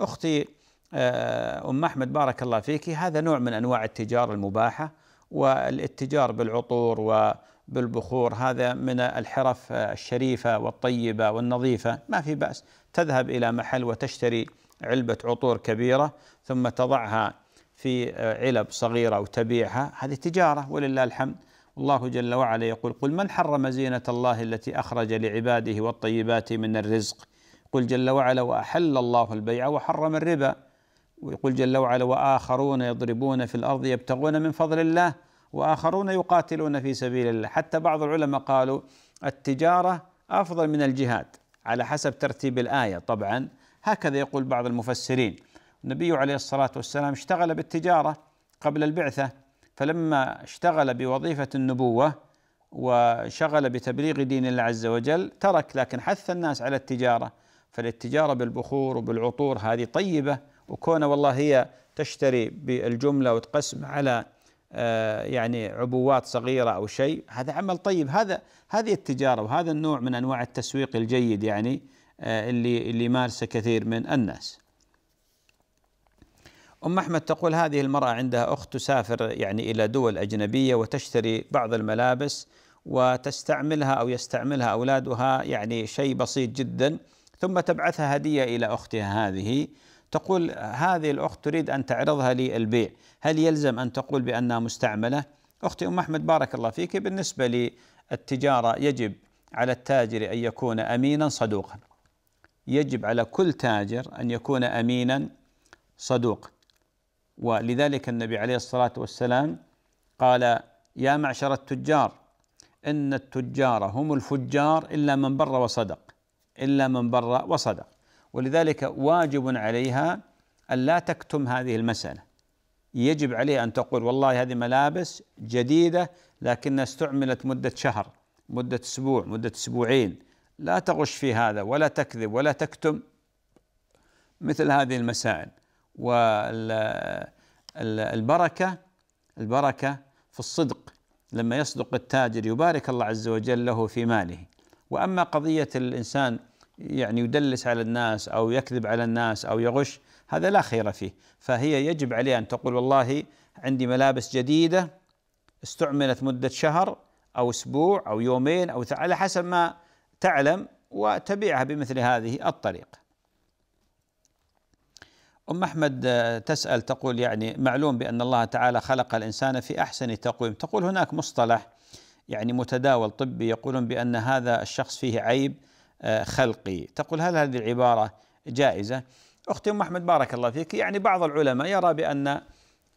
أختي آه، أم أحمد بارك الله فيك هذا نوع من أنواع التجارة المباحة والاتجار بالعطور وبالبخور هذا من الحرف الشريفة والطيبة والنظيفة ما في بأس تذهب إلى محل وتشتري علبة عطور كبيرة ثم تضعها في علب صغيرة وتبيعها هذه تجارة ولله الحمد الله جل وعلا يقول قل من حرم زينة الله التي أخرج لعباده والطيبات من الرزق قل جل وعلا وأحل الله البيع وحرم الربا ويقول جل وعلا واخرون يضربون في الارض يبتغون من فضل الله واخرون يقاتلون في سبيل الله حتى بعض العلماء قالوا التجاره افضل من الجهاد على حسب ترتيب الايه طبعا هكذا يقول بعض المفسرين النبي عليه الصلاه والسلام اشتغل بالتجاره قبل البعثه فلما اشتغل بوظيفه النبوه وشغل بتبليغ دين الله عز وجل ترك لكن حث الناس على التجاره فالاتجاره بالبخور وبالعطور هذه طيبه وكونه والله هي تشتري بالجملة وتقسم على آه، يعني عبوات صغيرة أو شيء هذا عمل طيب هذا هذه التجارة وهذا النوع من أنواع التسويق الجيد يعني آه، اللي اللي يمارسه كثير من الناس. أم أحمد تقول هذه المرأة عندها أخت تسافر يعني إلى دول أجنبية وتشتري بعض الملابس وتستعملها أو يستعملها أولادها يعني شيء بسيط جدا ثم تبعثها هدية إلى أختها هذه تقول هذه الأخت تريد أن تعرضها للبيع هل يلزم أن تقول بأنها مستعملة أختي أم أحمد بارك الله فيك بالنسبة للتجارة يجب على التاجر أن يكون أمينا صدوقا يجب على كل تاجر أن يكون أمينا صدوقا ولذلك النبي عليه الصلاة والسلام قال يا معشر التجار إن التجار هم الفجار إلا من بر وصدق إلا من بر وصدق ولذلك واجب عليها أن لا تكتم هذه المسألة يجب عليها أن تقول والله هذه ملابس جديدة لكنها استعملت مدة شهر مدة أسبوع مدة أسبوعين لا تغش في هذا ولا تكذب ولا تكتم مثل هذه المسائل والبركة البركة في الصدق لما يصدق التاجر يبارك الله عز وجل له في ماله وأما قضية الإنسان يعني يدلس على الناس او يكذب على الناس او يغش هذا لا خير فيه فهي يجب عليها ان تقول والله عندي ملابس جديده استعملت مده شهر او اسبوع او يومين او على حسب ما تعلم وتبيعها بمثل هذه الطريقه. ام احمد آه، تسال تقول يعني معلوم بان الله تعالى خلق الانسان في احسن تقويم، تقول هناك مصطلح يعني متداول طبي يقولون بان هذا الشخص فيه عيب خلقي تقول هل هذه العبارة جائزة أختي أم أحمد بارك الله فيك يعني بعض العلماء يرى بأن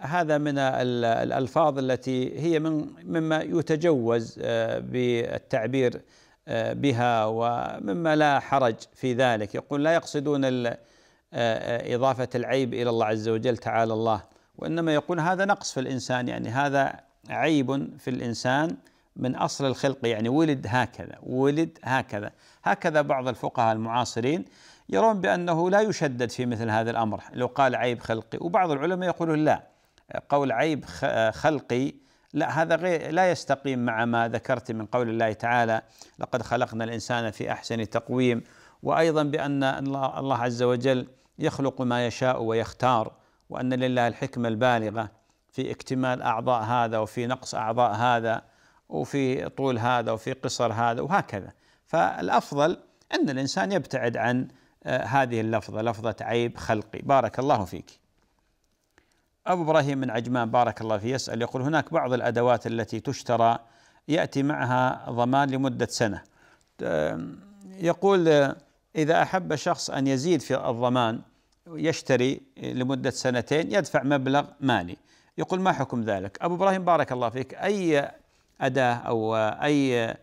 هذا من الألفاظ التي هي من مما يتجوز آه، بالتعبير آه، بها ومما لا حرج في ذلك يقول لا يقصدون آه، إضافة العيب إلى الله عز وجل تعالى الله وإنما يقول هذا نقص في الإنسان يعني هذا عيب في الإنسان من أصل الخلق يعني ولد هكذا ولد هكذا هكذا بعض الفقهاء المعاصرين يرون بأنه لا يشدد في مثل هذا الأمر لو قال عيب خلقي وبعض العلماء يقولون لا قول عيب خلقي لا هذا غير لا يستقيم مع ما ذكرت من قول الله تعالى لقد خلقنا الإنسان في أحسن تقويم وأيضا بأن الله عز وجل يخلق ما يشاء ويختار وأن لله الحكمة البالغة في اكتمال أعضاء هذا وفي نقص أعضاء هذا وفي طول هذا وفي قصر هذا وهكذا فالافضل ان الانسان يبتعد عن آه، هذه اللفظه لفظه عيب خلقي بارك الله فيك ابو ابراهيم من عجمان بارك الله فيه يسال يقول هناك بعض الادوات التي تشترى ياتي معها ضمان لمده سنه آه، يقول اذا احب شخص ان يزيد في الضمان يشتري لمده سنتين يدفع مبلغ مالي يقول ما حكم ذلك ابو ابراهيم بارك الله فيك اي أداة أو أي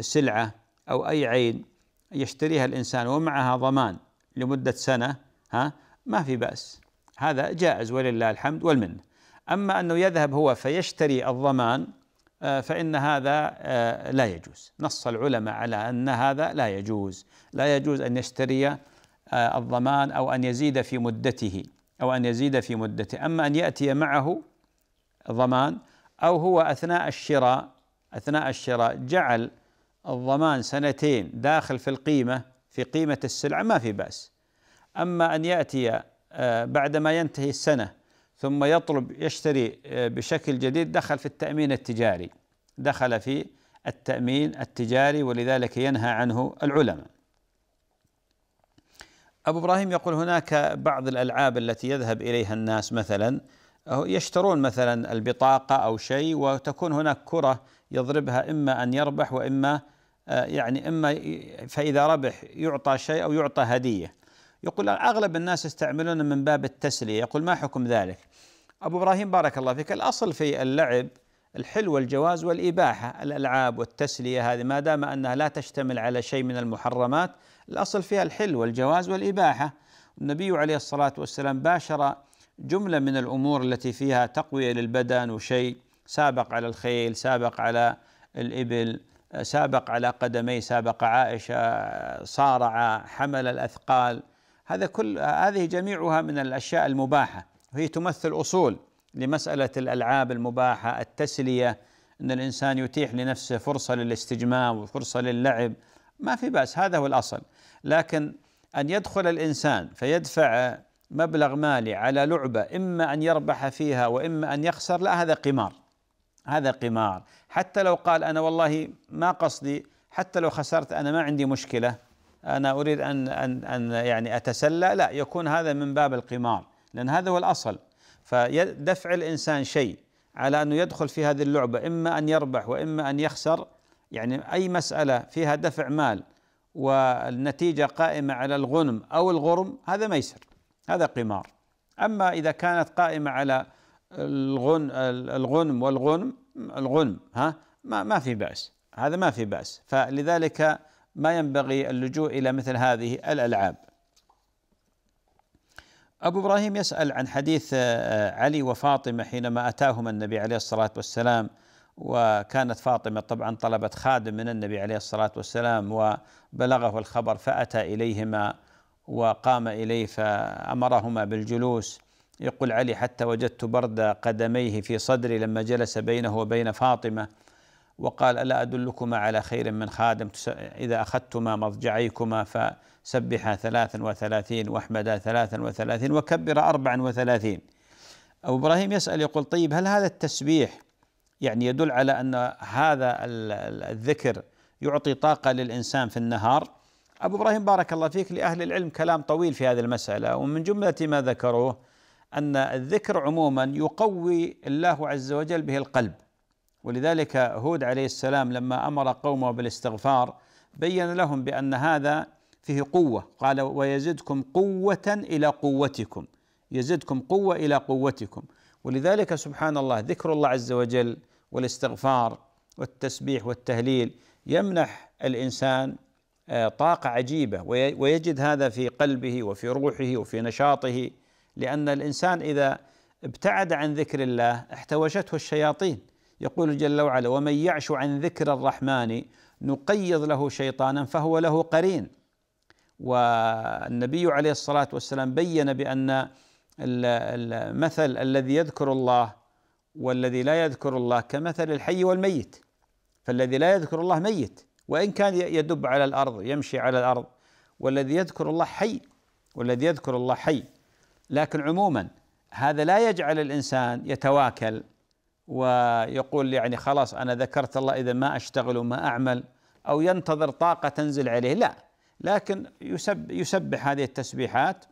سلعة أو أي عين يشتريها الإنسان ومعها ضمان لمدة سنة ها ما في بأس هذا جائز ولله الحمد والمنة أما أنه يذهب هو فيشتري الضمان آه، فإن هذا آه، لا يجوز نص العلماء على أن هذا لا يجوز لا يجوز أن يشتري آه، الضمان أو أن يزيد في مدته أو أن يزيد في مدته أما أن يأتي معه ضمان أو هو أثناء الشراء أثناء الشراء جعل الضمان سنتين داخل في القيمة في قيمة السلعة ما في بأس أما أن يأتي آه، بعدما ينتهي السنة ثم يطلب يشتري آه، بشكل جديد دخل في التأمين التجاري دخل في التأمين التجاري ولذلك ينهى عنه العلماء أبو إبراهيم يقول هناك بعض الألعاب التي يذهب إليها الناس مثلا يشترون مثلا البطاقة أو شيء وتكون هناك كرة يضربها إما أن يربح وإما آه، يعني إما فإذا ربح يعطى شيء أو يعطى هدية يقول أغلب الناس يستعملون من باب التسلية يقول ما حكم ذلك أبو إبراهيم بارك الله فيك الأصل في اللعب الحل والجواز والإباحة الألعاب والتسلية هذه ما دام أنها لا تشتمل على شيء من المحرمات الأصل فيها الحل والجواز والإباحة النبي عليه الصلاة والسلام باشر جملة من الأمور التي فيها تقوية للبدن وشيء سابق على الخيل سابق على الإبل سابق على قدمي سابق عائشة صارع حمل الأثقال هذا كل هذه جميعها من الأشياء المباحة وهي تمثل أصول لمسألة الألعاب المباحة التسلية أن الإنسان يتيح لنفسه فرصة للاستجمام وفرصة للعب ما في بأس هذا هو الأصل لكن أن يدخل الإنسان فيدفع مبلغ مالي على لعبه اما ان يربح فيها واما ان يخسر لا هذا قمار هذا قمار حتى لو قال انا والله ما قصدي حتى لو خسرت انا ما عندي مشكله انا اريد ان ان ان يعني اتسلى لا يكون هذا من باب القمار لان هذا هو الاصل فدفع الانسان شيء على انه يدخل في هذه اللعبه اما ان يربح واما ان يخسر يعني اي مساله فيها دفع مال والنتيجه قائمه على الغنم او الغرم هذا ميسر هذا قمار أما إذا كانت قائمة على الغن الغنم والغنم الغنم ها ما ما في بأس هذا ما في بأس فلذلك ما ينبغي اللجوء إلى مثل هذه الألعاب أبو إبراهيم يسأل عن حديث آه، علي وفاطمة حينما أتاهما النبي عليه الصلاة والسلام وكانت فاطمة طبعا طلبت خادم من النبي عليه الصلاة والسلام وبلغه الخبر فأتى إليهما وقام إليه فأمرهما بالجلوس يقول علي حتى وجدت برد قدميه في صدري لما جلس بينه وبين فاطمة وقال ألا أدلكما على خير من خادم إذا أخذتما مضجعيكما فسبحا ثلاثا وثلاثين واحمدا ثلاثا وثلاثين وكبر أربعا وثلاثين أبو إبراهيم يسأل يقول طيب هل هذا التسبيح يعني يدل على أن هذا الذكر يعطي طاقة للإنسان في النهار أبو إبراهيم بارك الله فيك لأهل العلم كلام طويل في هذه المسألة ومن جملة ما ذكروه أن الذكر عموما يقوي الله عز وجل به القلب ولذلك هود عليه السلام لما أمر قومه بالاستغفار بين لهم بأن هذا فيه قوة قال ويزدكم قوة إلى قوتكم يزدكم قوة إلى قوتكم ولذلك سبحان الله ذكر الله عز وجل والاستغفار والتسبيح والتهليل يمنح الإنسان آه، طاقة عجيبة ويجد هذا في قلبه وفي روحه وفي نشاطه لأن الإنسان إذا ابتعد عن ذكر الله احتوشته الشياطين يقول جل وعلا ومن يعش عن ذكر الرحمن نقيض له شيطانا فهو له قرين والنبي عليه الصلاة والسلام بين بأن المثل الذي يذكر الله والذي لا يذكر الله كمثل الحي والميت فالذي لا يذكر الله ميت وإن كان يدب على الأرض يمشي على الأرض والذي يذكر الله حي والذي يذكر الله حي لكن عموما هذا لا يجعل الإنسان يتواكل ويقول يعني خلاص أنا ذكرت الله إذا ما أشتغل وما أعمل أو ينتظر طاقة تنزل عليه لا لكن يسب يسبح هذه التسبيحات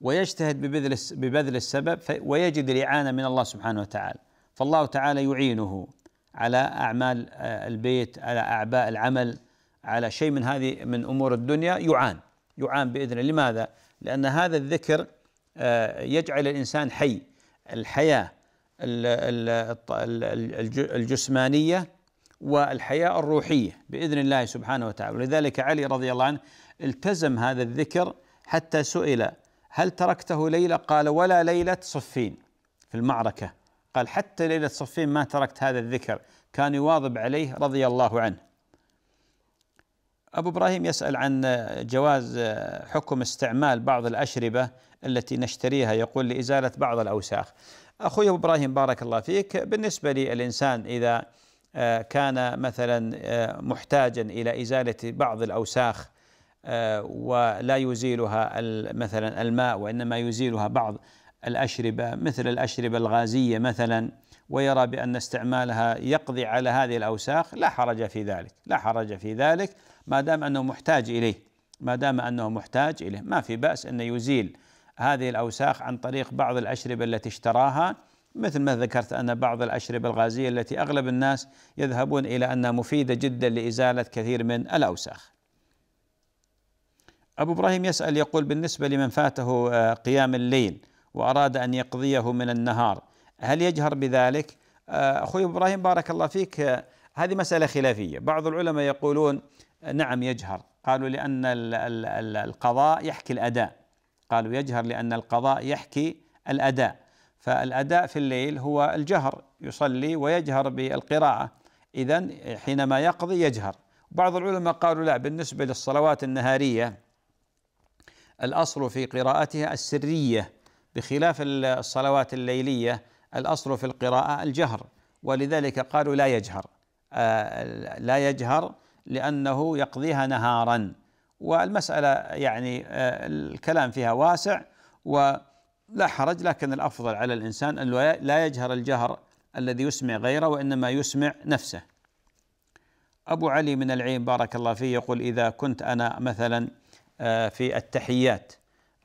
ويجتهد ببذل ببذل السبب ويجد الإعانة من الله سبحانه وتعالى فالله تعالى يعينه على أعمال آه، البيت على أعباء العمل على شيء من هذه من أمور الدنيا يعان يعان بإذن الله لماذا؟ لأن هذا الذكر آه، يجعل الإنسان حي الحياة الجسمانية والحياة الروحية بإذن الله سبحانه وتعالى ولذلك علي رضي الله عنه التزم هذا الذكر حتى سئل هل تركته ليلة قال ولا ليلة صفين في المعركة قال حتى ليلة صفين ما تركت هذا الذكر كان يواظب عليه رضي الله عنه أبو إبراهيم يسأل عن جواز حكم استعمال بعض الأشربة التي نشتريها يقول لإزالة بعض الأوساخ أخوي أبو إبراهيم بارك الله فيك بالنسبة للإنسان إذا آه، كان مثلا آه، محتاجا إلى إزالة بعض الأوساخ آه، ولا يزيلها مثلا الماء وإنما يزيلها بعض الأشربة مثل الأشربة الغازية مثلا ويرى بأن استعمالها يقضي على هذه الأوساخ لا حرج في ذلك لا حرج في ذلك ما دام أنه محتاج إليه ما دام أنه محتاج إليه ما في بأس أنه يزيل هذه الأوساخ عن طريق بعض الأشربة التي اشتراها مثل ما ذكرت أن بعض الأشربة الغازية التي أغلب الناس يذهبون إلى أنها مفيدة جدا لإزالة كثير من الأوساخ أبو إبراهيم يسأل يقول بالنسبة لمن فاته آه، قيام الليل وأراد أن يقضيه من النهار هل يجهر بذلك؟ آه، أخوي إبراهيم بارك الله فيك آه، هذه مسألة خلافية بعض العلماء يقولون نعم يجهر قالوا لأن القضاء يحكي الأداء قالوا يجهر لأن القضاء يحكي الأداء فالأداء في الليل هو الجهر يصلي ويجهر بالقراءة إذا حينما يقضي يجهر بعض العلماء قالوا لا بالنسبة للصلوات النهارية الأصل في قراءتها السرية بخلاف الصلوات الليليه الاصل في القراءه الجهر ولذلك قالوا لا يجهر آه، لا يجهر لانه يقضيها نهارا والمساله يعني آه، الكلام فيها واسع ولا حرج لكن الافضل على الانسان ان لا يجهر الجهر الذي يسمع غيره وانما يسمع نفسه ابو علي من العين بارك الله فيه يقول اذا كنت انا مثلا آه، في التحيات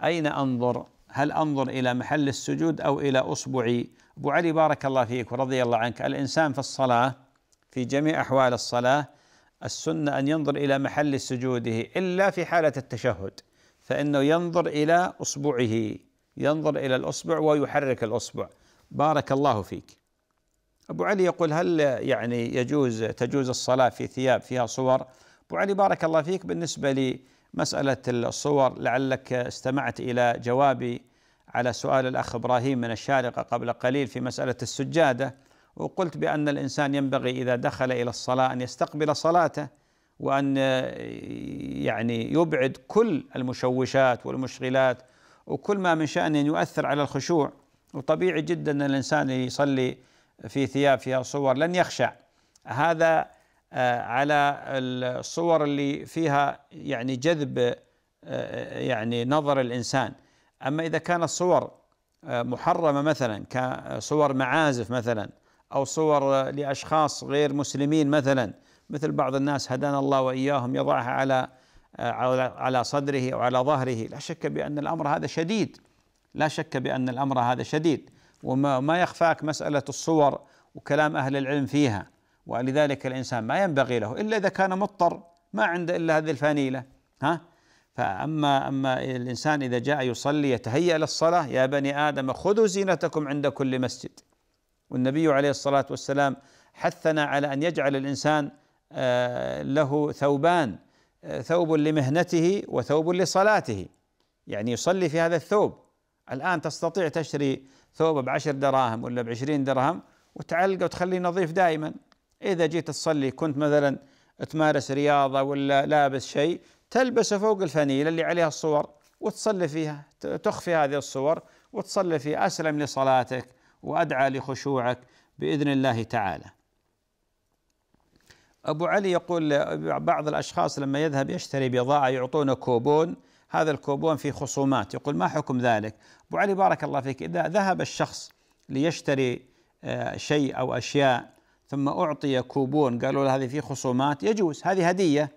اين انظر هل انظر الى محل السجود او الى اصبعي؟ ابو علي بارك الله فيك ورضي الله عنك الانسان في الصلاه في جميع احوال الصلاه السنه ان ينظر الى محل سجوده الا في حاله التشهد فانه ينظر الى اصبعه ينظر الى الاصبع ويحرك الاصبع بارك الله فيك. ابو علي يقول هل يعني يجوز تجوز الصلاه في ثياب فيها صور؟ ابو علي بارك الله فيك بالنسبه لي مسألة الصور لعلك استمعت إلى جوابي على سؤال الأخ إبراهيم من الشارقة قبل قليل في مسألة السجادة وقلت بأن الإنسان ينبغي إذا دخل إلى الصلاة أن يستقبل صلاته وأن يعني يبعد كل المشوشات والمشغلات وكل ما من شأن ان يؤثر على الخشوع وطبيعي جدا أن الإنسان يصلي في ثياب فيها صور لن يخشع هذا آه، على الصور اللي فيها يعني جذب آه، آه، يعني نظر الانسان اما اذا كانت صور محرمه مثلا كصور معازف مثلا او صور لاشخاص غير مسلمين مثلا مثل بعض الناس هدانا الله واياهم يضعها على على صدره او على ظهره لا شك بان الامر هذا شديد لا شك بان الامر هذا شديد وما ما يخفاك مساله الصور وكلام اهل العلم فيها ولذلك الإنسان ما ينبغي له إلا إذا كان مضطر ما عنده إلا هذه الفانيلة ها فأما أما الإنسان إذا جاء يصلي يتهيأ للصلاة يا بني آدم خذوا زينتكم عند كل مسجد والنبي عليه الصلاة والسلام حثنا على أن يجعل الإنسان آه، له ثوبان آه، ثوب لمهنته وثوب لصلاته يعني يصلي في هذا الثوب الآن تستطيع تشتري ثوب بعشر دراهم ولا بعشرين درهم وتعلقه وتخليه نظيف دائما إذا جيت تصلي كنت مثلا تمارس رياضة ولا لابس شيء تلبسه فوق الفنيلة اللي عليها الصور وتصلي فيها تخفي هذه الصور وتصلي فيها أسلم لصلاتك وأدعى لخشوعك بإذن الله تعالى أبو علي يقول بعض الأشخاص لما يذهب يشتري بضاعة يعطونه كوبون هذا الكوبون في خصومات يقول ما حكم ذلك أبو علي بارك الله فيك إذا ذهب الشخص ليشتري آه، شيء أو أشياء ثم أعطي كوبون قالوا له هذه في خصومات يجوز هذه هدية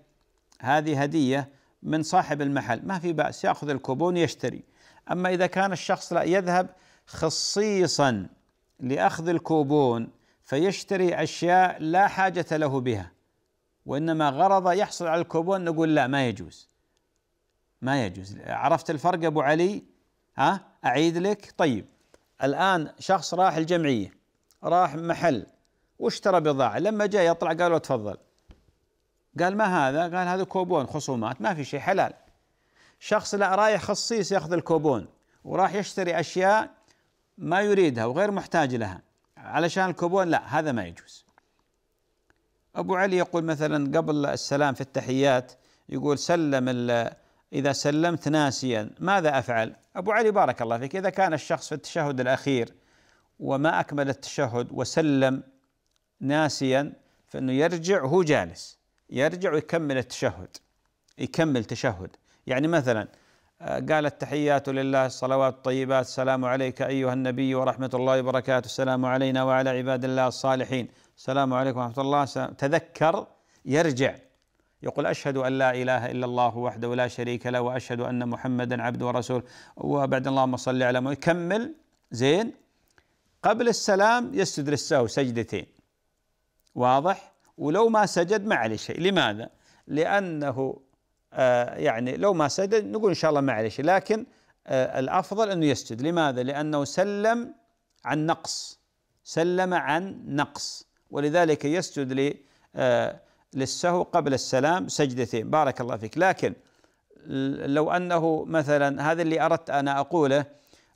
هذه هدية من صاحب المحل ما في بأس يأخذ الكوبون يشتري أما إذا كان الشخص لا يذهب خصيصا لأخذ الكوبون فيشتري أشياء لا حاجة له بها وإنما غرض يحصل على الكوبون نقول لا ما يجوز ما يجوز عرفت الفرق أبو علي ها أعيد لك طيب الآن شخص راح الجمعية راح محل واشترى بضاعة لما جاء يطلع قالوا تفضل قال ما هذا قال هذا كوبون خصومات ما في شيء حلال شخص لا رايح خصيص ياخذ الكوبون وراح يشتري أشياء ما يريدها وغير محتاج لها علشان الكوبون لا هذا ما يجوز أبو علي يقول مثلا قبل السلام في التحيات يقول سلم إذا سلمت ناسيا ماذا أفعل أبو علي بارك الله فيك إذا كان الشخص في التشهد الأخير وما أكمل التشهد وسلم ناسيا فانه يرجع وهو جالس يرجع ويكمل التشهد يكمل تشهد يعني مثلا آه، قال التحيات لله الصلوات الطيبات السلام عليك ايها النبي ورحمه الله وبركاته السلام علينا وعلى عباد الله الصالحين السلام عليكم ورحمه الله السلام. تذكر يرجع يقول اشهد ان لا اله الا الله وحده لا شريك له واشهد ان محمدا عبده ورسوله وبعد اللهم صل على محمد يكمل زين قبل السلام يسجد للسهو سجدتين واضح ولو ما سجد ما عليه شيء لماذا لأنه آه، يعني لو ما سجد نقول إن شاء الله ما عليه شيء لكن آه، الأفضل أنه يسجد لماذا لأنه سلم عن نقص سلم عن نقص ولذلك يسجد ل آه، للسهو قبل السلام سجدتين بارك الله فيك لكن لو أنه مثلا هذا اللي أردت أنا أقوله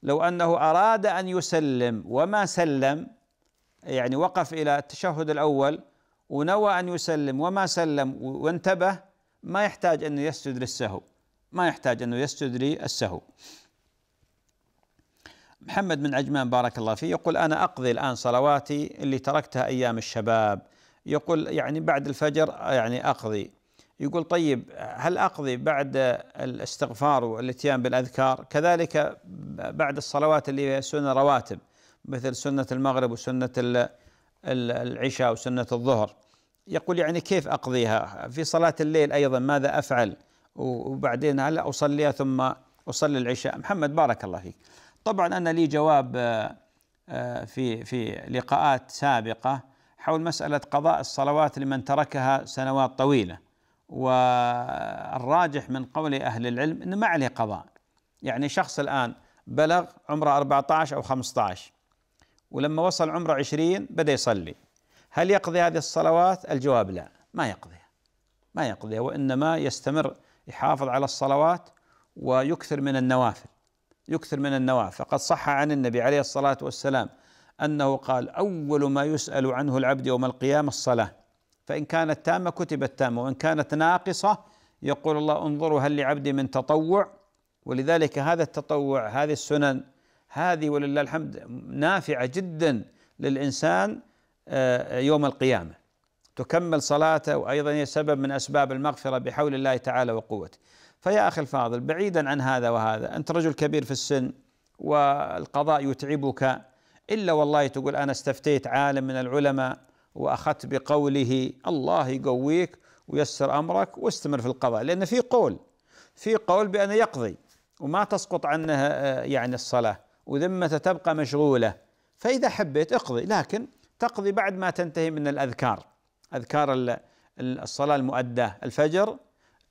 لو أنه أراد أن يسلم وما سلم يعني وقف إلى التشهد الأول ونوى أن يسلم وما سلم وانتبه ما يحتاج أنه يسجد للسهو ما يحتاج أنه يسجد للسهو محمد من عجمان بارك الله فيه يقول أنا أقضي الآن صلواتي اللي تركتها أيام الشباب يقول يعني بعد الفجر يعني أقضي يقول طيب هل أقضي بعد الاستغفار والاتيان بالأذكار كذلك بعد الصلوات اللي هي سنة رواتب مثل سنة المغرب وسنة العشاء وسنة الظهر يقول يعني كيف أقضيها في صلاة الليل أيضا ماذا أفعل وبعدين هل أصليها ثم أصلي العشاء محمد بارك الله فيك طبعا أنا لي جواب آه، آه، في في لقاءات سابقة حول مسألة قضاء الصلوات لمن تركها سنوات طويلة والراجح من قول أهل العلم أنه ما عليه قضاء يعني شخص الآن بلغ عمره 14 أو 15 ولما وصل عمره عشرين بدأ يصلي هل يقضي هذه الصلوات؟ الجواب لا ما يقضيها ما يقضيها وإنما يستمر يحافظ على الصلوات ويكثر من النوافل يكثر من النوافل فقد صح عن النبي عليه الصلاة والسلام أنه قال أول ما يسأل عنه العبد يوم القيامة الصلاة فإن كانت تامة كتبت تامة وإن كانت ناقصة يقول الله انظروا هل لعبدي من تطوع ولذلك هذا التطوع هذه السنن هذه ولله الحمد نافعه جدا للانسان آه، يوم القيامه تكمل صلاته وايضا هي سبب من اسباب المغفره بحول الله تعالى وقوته فيا اخي الفاضل بعيدا عن هذا وهذا انت رجل كبير في السن والقضاء يتعبك الا والله تقول انا استفتيت عالم من العلماء واخذت بقوله الله يقويك ويسر امرك واستمر في القضاء لان في قول في قول بأن يقضي وما تسقط عنه آه، يعني الصلاة وذمته تبقى مشغولة فإذا حبيت اقضي لكن تقضي بعد ما تنتهي من الأذكار أذكار الصلاة المؤداة الفجر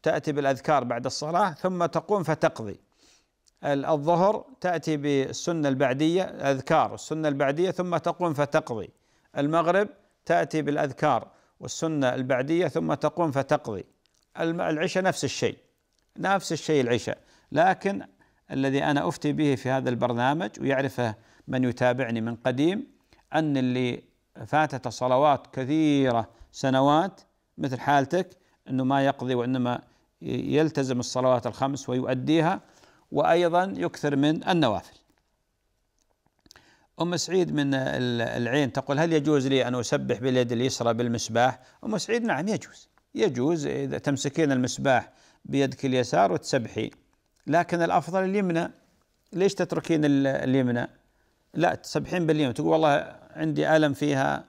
تأتي بالأذكار بعد الصلاة ثم تقوم فتقضي الظهر تأتي بالسنة البعدية أذكار السنة البعدية ثم تقوم فتقضي المغرب تأتي بالأذكار والسنة البعدية ثم تقوم فتقضي العشاء نفس الشيء نفس الشيء العشاء لكن الذي انا افتي به في هذا البرنامج ويعرفه من يتابعني من قديم ان اللي فاتت صلوات كثيره سنوات مثل حالتك انه ما يقضي وانما يلتزم الصلوات الخمس ويؤديها وايضا يكثر من النوافل. ام سعيد من العين تقول هل يجوز لي ان اسبح باليد اليسرى بالمسباح؟ ام سعيد نعم يجوز يجوز اذا تمسكين المسباح بيدك اليسار وتسبحي لكن الافضل اليمنى ليش تتركين اليمنى؟ لا تسبحين باليمنى تقول والله عندي الم فيها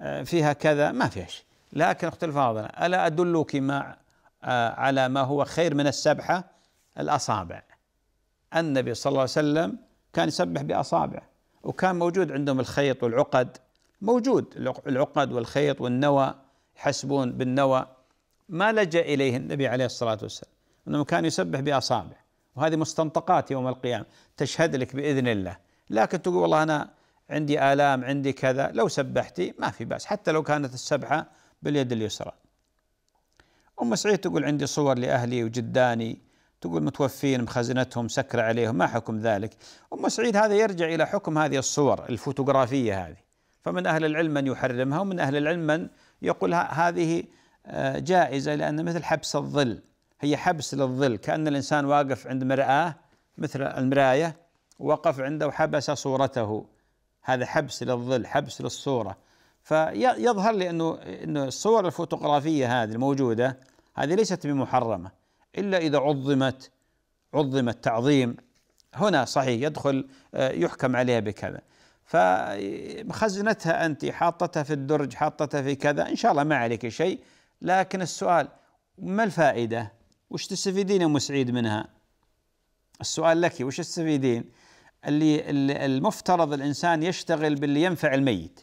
آه، فيها كذا ما فيها شيء لكن اختي الفاضله الا ادلك ما آه، على ما هو خير من السبحه الاصابع النبي صلى الله عليه وسلم كان يسبح باصابعه وكان موجود عندهم الخيط والعقد موجود العقد والخيط والنوى يحسبون بالنوى ما لجا اليه النبي عليه الصلاه والسلام انه كان يسبح باصابعه وهذه مستنطقات يوم القيامة تشهد لك بإذن الله لكن تقول والله أنا عندي آلام عندي كذا لو سبحتي ما في بأس حتى لو كانت السبحة باليد اليسرى أم سعيد تقول عندي صور لأهلي وجداني تقول متوفين مخزنتهم سكر عليهم ما حكم ذلك أم سعيد هذا يرجع إلى حكم هذه الصور الفوتوغرافية هذه فمن أهل العلم من يحرمها ومن أهل العلم من يقول هذه آه، جائزة لأن مثل حبس الظل هي حبس للظل كأن الإنسان واقف عند مرآة مثل المراية وقف عنده وحبس صورته هذا حبس للظل حبس للصورة فيظهر لي أنه إنه الصور الفوتوغرافية هذه الموجودة هذه ليست بمحرمة إلا إذا عظمت عظمت تعظيم هنا صحيح يدخل آه، يحكم عليها بكذا فمخزنتها أنت حاطتها في الدرج حاطتها في كذا إن شاء الله ما عليك شيء لكن السؤال ما الفائدة وش تستفيدين يا ام سعيد منها؟ السؤال لك وش تستفيدين؟ اللي المفترض الانسان يشتغل باللي ينفع الميت.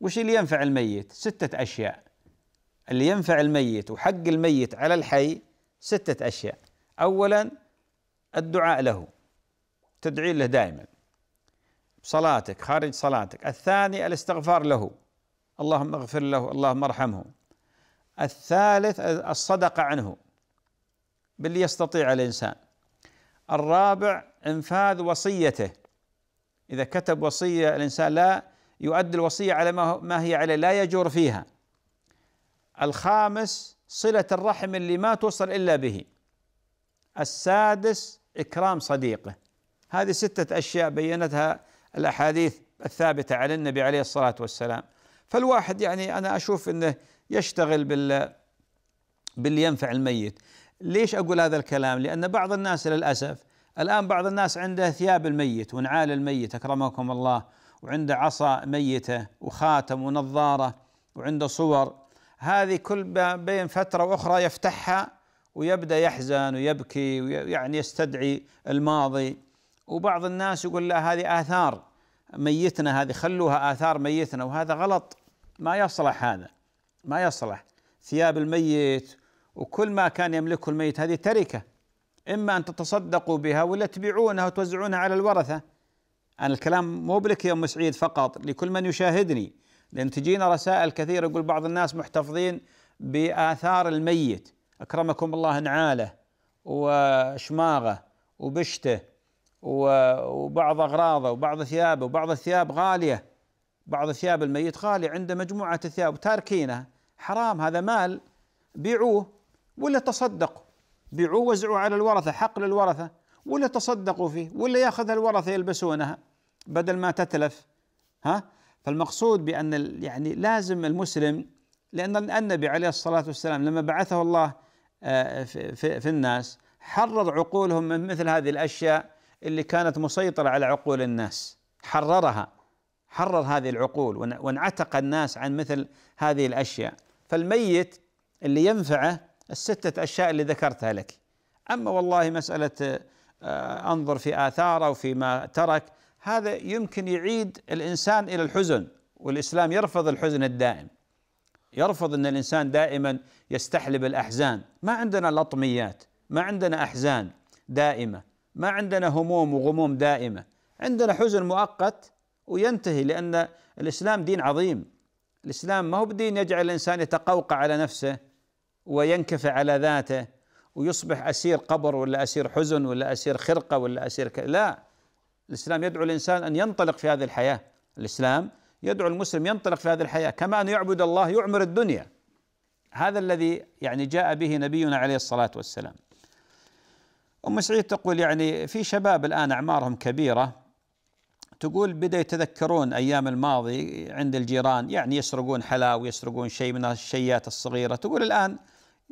وش اللي ينفع الميت؟ ستة اشياء. اللي ينفع الميت وحق الميت على الحي ستة اشياء. اولا الدعاء له تدعين له دائما صلاتك خارج صلاتك الثاني الاستغفار له اللهم اغفر له اللهم ارحمه الثالث الصدقة عنه باللي يستطيع الانسان الرابع انفاذ وصيته اذا كتب وصيه الانسان لا يؤدي الوصيه على ما هي عليه لا يجور فيها الخامس صله الرحم اللي ما توصل الا به السادس اكرام صديقه هذه سته اشياء بينتها الاحاديث الثابته على النبي عليه الصلاه والسلام فالواحد يعني انا اشوف انه يشتغل بال باللي ينفع الميت ليش أقول هذا الكلام لأن بعض الناس للأسف الآن بعض الناس عنده ثياب الميت ونعال الميت أكرمكم الله وعنده عصا ميتة وخاتم ونظارة وعنده صور هذه كل بين فترة وأخرى يفتحها ويبدأ يحزن ويبكي ويعني يستدعي الماضي وبعض الناس يقول لا هذه آثار ميتنا هذه خلوها آثار ميتنا وهذا غلط ما يصلح هذا ما يصلح ثياب الميت وكل ما كان يملكه الميت هذه تركة إما أن تتصدقوا بها ولا تبيعونها وتوزعونها على الورثة أنا الكلام مو بلك يا أم سعيد فقط لكل من يشاهدني لأن تجينا رسائل كثيرة يقول بعض الناس محتفظين بآثار الميت أكرمكم الله نعاله وشماغه وبشته وبعض أغراضه وبعض ثيابه وبعض الثياب غالية بعض ثياب الميت غالية عنده مجموعة ثياب تاركينها حرام هذا مال بيعوه ولا تصدقوا بيعوا وزعوا على الورثة حق للورثة ولا تصدقوا فيه ولا ياخذها الورثة يلبسونها بدل ما تتلف ها فالمقصود بأن يعني لازم المسلم لأن النبي عليه الصلاة والسلام لما بعثه الله آه، في, في الناس حرر عقولهم من مثل هذه الأشياء اللي كانت مسيطرة على عقول الناس حررها حرر هذه العقول وانعتق الناس عن مثل هذه الأشياء فالميت اللي ينفعه الستة أشياء اللي ذكرتها لك أما والله مسألة آه، أنظر في آثاره وفيما ترك هذا يمكن يعيد الإنسان إلى الحزن والإسلام يرفض الحزن الدائم يرفض أن الإنسان دائما يستحلب الأحزان ما عندنا لطميات ما عندنا أحزان دائمة ما عندنا هموم وغموم دائمة عندنا حزن مؤقت وينتهي لأن الإسلام دين عظيم الإسلام ما هو بدين يجعل الإنسان يتقوقع على نفسه وينكفي على ذاته ويصبح اسير قبر ولا اسير حزن ولا اسير خرقه ولا اسير ك... لا الاسلام يدعو الانسان ان ينطلق في هذه الحياه الاسلام يدعو المسلم ينطلق في هذه الحياه كما ان يعبد الله يعمر الدنيا هذا الذي يعني جاء به نبينا عليه الصلاه والسلام ام سعيد تقول يعني في شباب الان اعمارهم كبيره تقول بدا يتذكرون ايام الماضي عند الجيران يعني يسرقون حلا يسرقون شيء من الشيات الصغيره تقول الان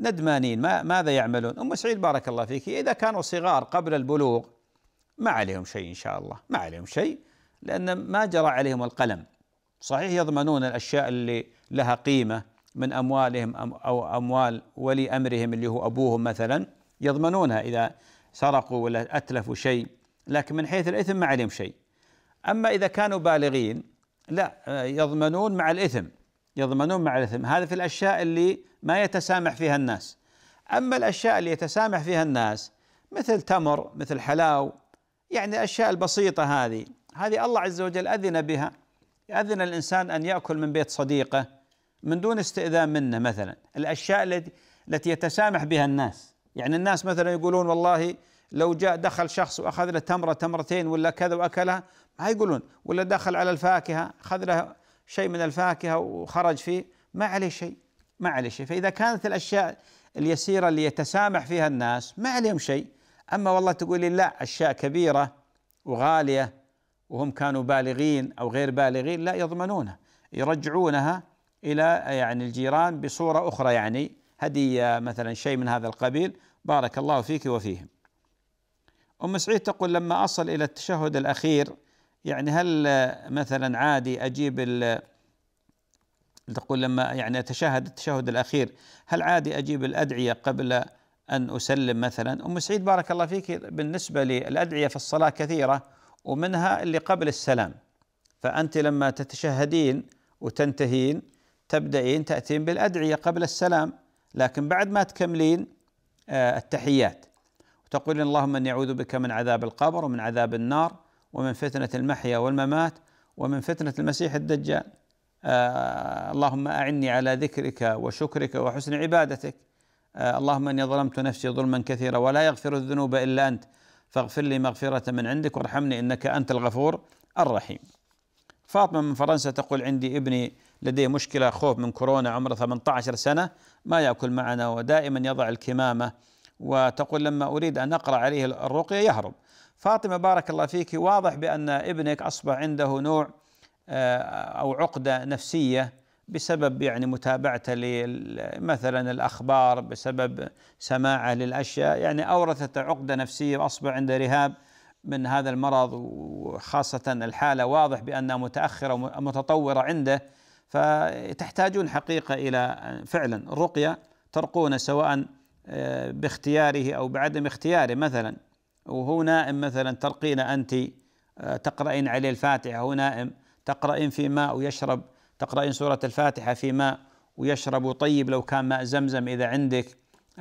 ندمانين ما ماذا يعملون أم سعيد بارك الله فيك إذا كانوا صغار قبل البلوغ ما عليهم شيء إن شاء الله ما عليهم شيء لأن ما جرى عليهم القلم صحيح يضمنون الأشياء اللي لها قيمة من أموالهم أو أموال ولي أمرهم اللي هو أبوهم مثلا يضمنونها إذا سرقوا ولا أتلفوا شيء لكن من حيث الإثم ما عليهم شيء أما إذا كانوا بالغين لا آه، يضمنون مع الإثم يضمنون مع الإثم هذا في الأشياء اللي ما يتسامح فيها الناس أما الأشياء اللي يتسامح فيها الناس مثل تمر مثل حلاو يعني الأشياء البسيطة هذه هذه الله عز وجل أذن بها أذن الإنسان أن يأكل من بيت صديقه من دون استئذان منه مثلا الأشياء التي التي يتسامح بها الناس يعني الناس مثلا يقولون والله لو جاء دخل شخص واخذ له تمره تمرتين ولا كذا واكلها ما يقولون ولا دخل على الفاكهه اخذ له شيء من الفاكهة وخرج فيه ما عليه شيء ما عليه شيء فإذا كانت الأشياء اليسيرة اللي يتسامح فيها الناس ما عليهم شيء أما والله تقول لي لا أشياء كبيرة وغالية وهم كانوا بالغين أو غير بالغين لا يضمنونها يرجعونها إلى يعني الجيران بصورة أخرى يعني هدية مثلا شيء من هذا القبيل بارك الله فيك وفيهم أم سعيد تقول لما أصل إلى التشهد الأخير يعني هل آه، مثلا عادي اجيب تقول لما يعني اتشهد التشهد الاخير هل عادي اجيب الادعيه قبل ان اسلم مثلا ام سعيد بارك الله فيك بالنسبه للادعيه في الصلاه كثيره ومنها اللي قبل السلام فانت لما تتشهدين وتنتهين تبدأين تأتين بالأدعية قبل السلام لكن بعد ما تكملين آه، التحيات وتقولين اللهم أني أعوذ بك من عذاب القبر ومن عذاب النار ومن فتنة المحيا والممات ومن فتنة المسيح الدجال آه اللهم أعني على ذكرك وشكرك وحسن عبادتك آه اللهم إني ظلمت نفسي ظلما كثيرا ولا يغفر الذنوب إلا أنت فاغفر لي مغفرة من عندك وارحمني إنك أنت الغفور الرحيم فاطمة من فرنسا تقول عندي ابني لديه مشكلة خوف من كورونا عمره 18 سنة ما يأكل معنا ودائما يضع الكمامة وتقول لما أريد أن أقرأ عليه الرقية يهرب فاطمه بارك الله فيك واضح بان ابنك اصبح عنده نوع آه، او عقده نفسيه بسبب يعني متابعته مثلا الاخبار بسبب سماعه للاشياء يعني اورثت عقده نفسيه واصبح عنده رهاب من هذا المرض وخاصه الحاله واضح بانها متاخره ومتطوره عنده فتحتاجون حقيقه الى آه، فعلا رقيه ترقون سواء آه، باختياره او بعدم اختياره مثلا وهو نائم مثلا تلقين أنت آه، تقرأين عليه الفاتحة هو نائم تقرأين في ماء ويشرب تقرأين سورة الفاتحة في ماء ويشرب طيب لو كان ماء زمزم إذا عندك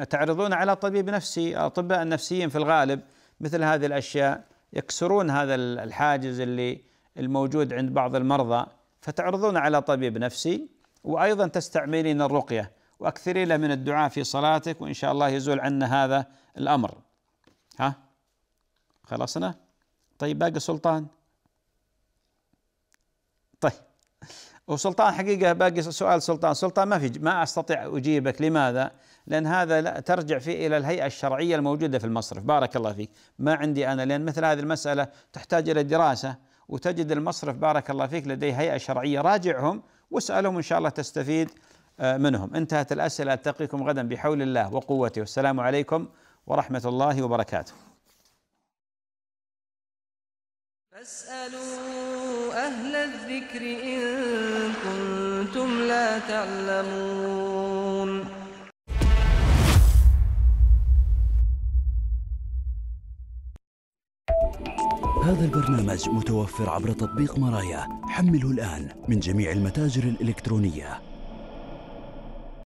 تعرضون على طبيب نفسي أطباء النفسيين في الغالب مثل هذه الأشياء يكسرون هذا الحاجز اللي الموجود عند بعض المرضى فتعرضون على طبيب نفسي وأيضا تستعملين الرقية وأكثرين من الدعاء في صلاتك وإن شاء الله يزول عنا هذا الأمر ها خلصنا طيب باقي سلطان طيب وسلطان حقيقة باقي سؤال سلطان سلطان ما في ما أستطيع أجيبك لماذا لأن هذا لا ترجع فيه إلى الهيئة الشرعية الموجودة في المصرف بارك الله فيك ما عندي أنا لأن مثل هذه المسألة تحتاج إلى دراسة وتجد المصرف بارك الله فيك لديه هيئة شرعية راجعهم واسألهم إن شاء الله تستفيد آه، منهم انتهت الأسئلة ألتقيكم غدا بحول الله وقوته والسلام عليكم ورحمة الله وبركاته فاسألوا أهل الذكر إن كنتم لا تعلمون هذا البرنامج متوفر عبر تطبيق مرايا حمله الآن من جميع المتاجر الإلكترونية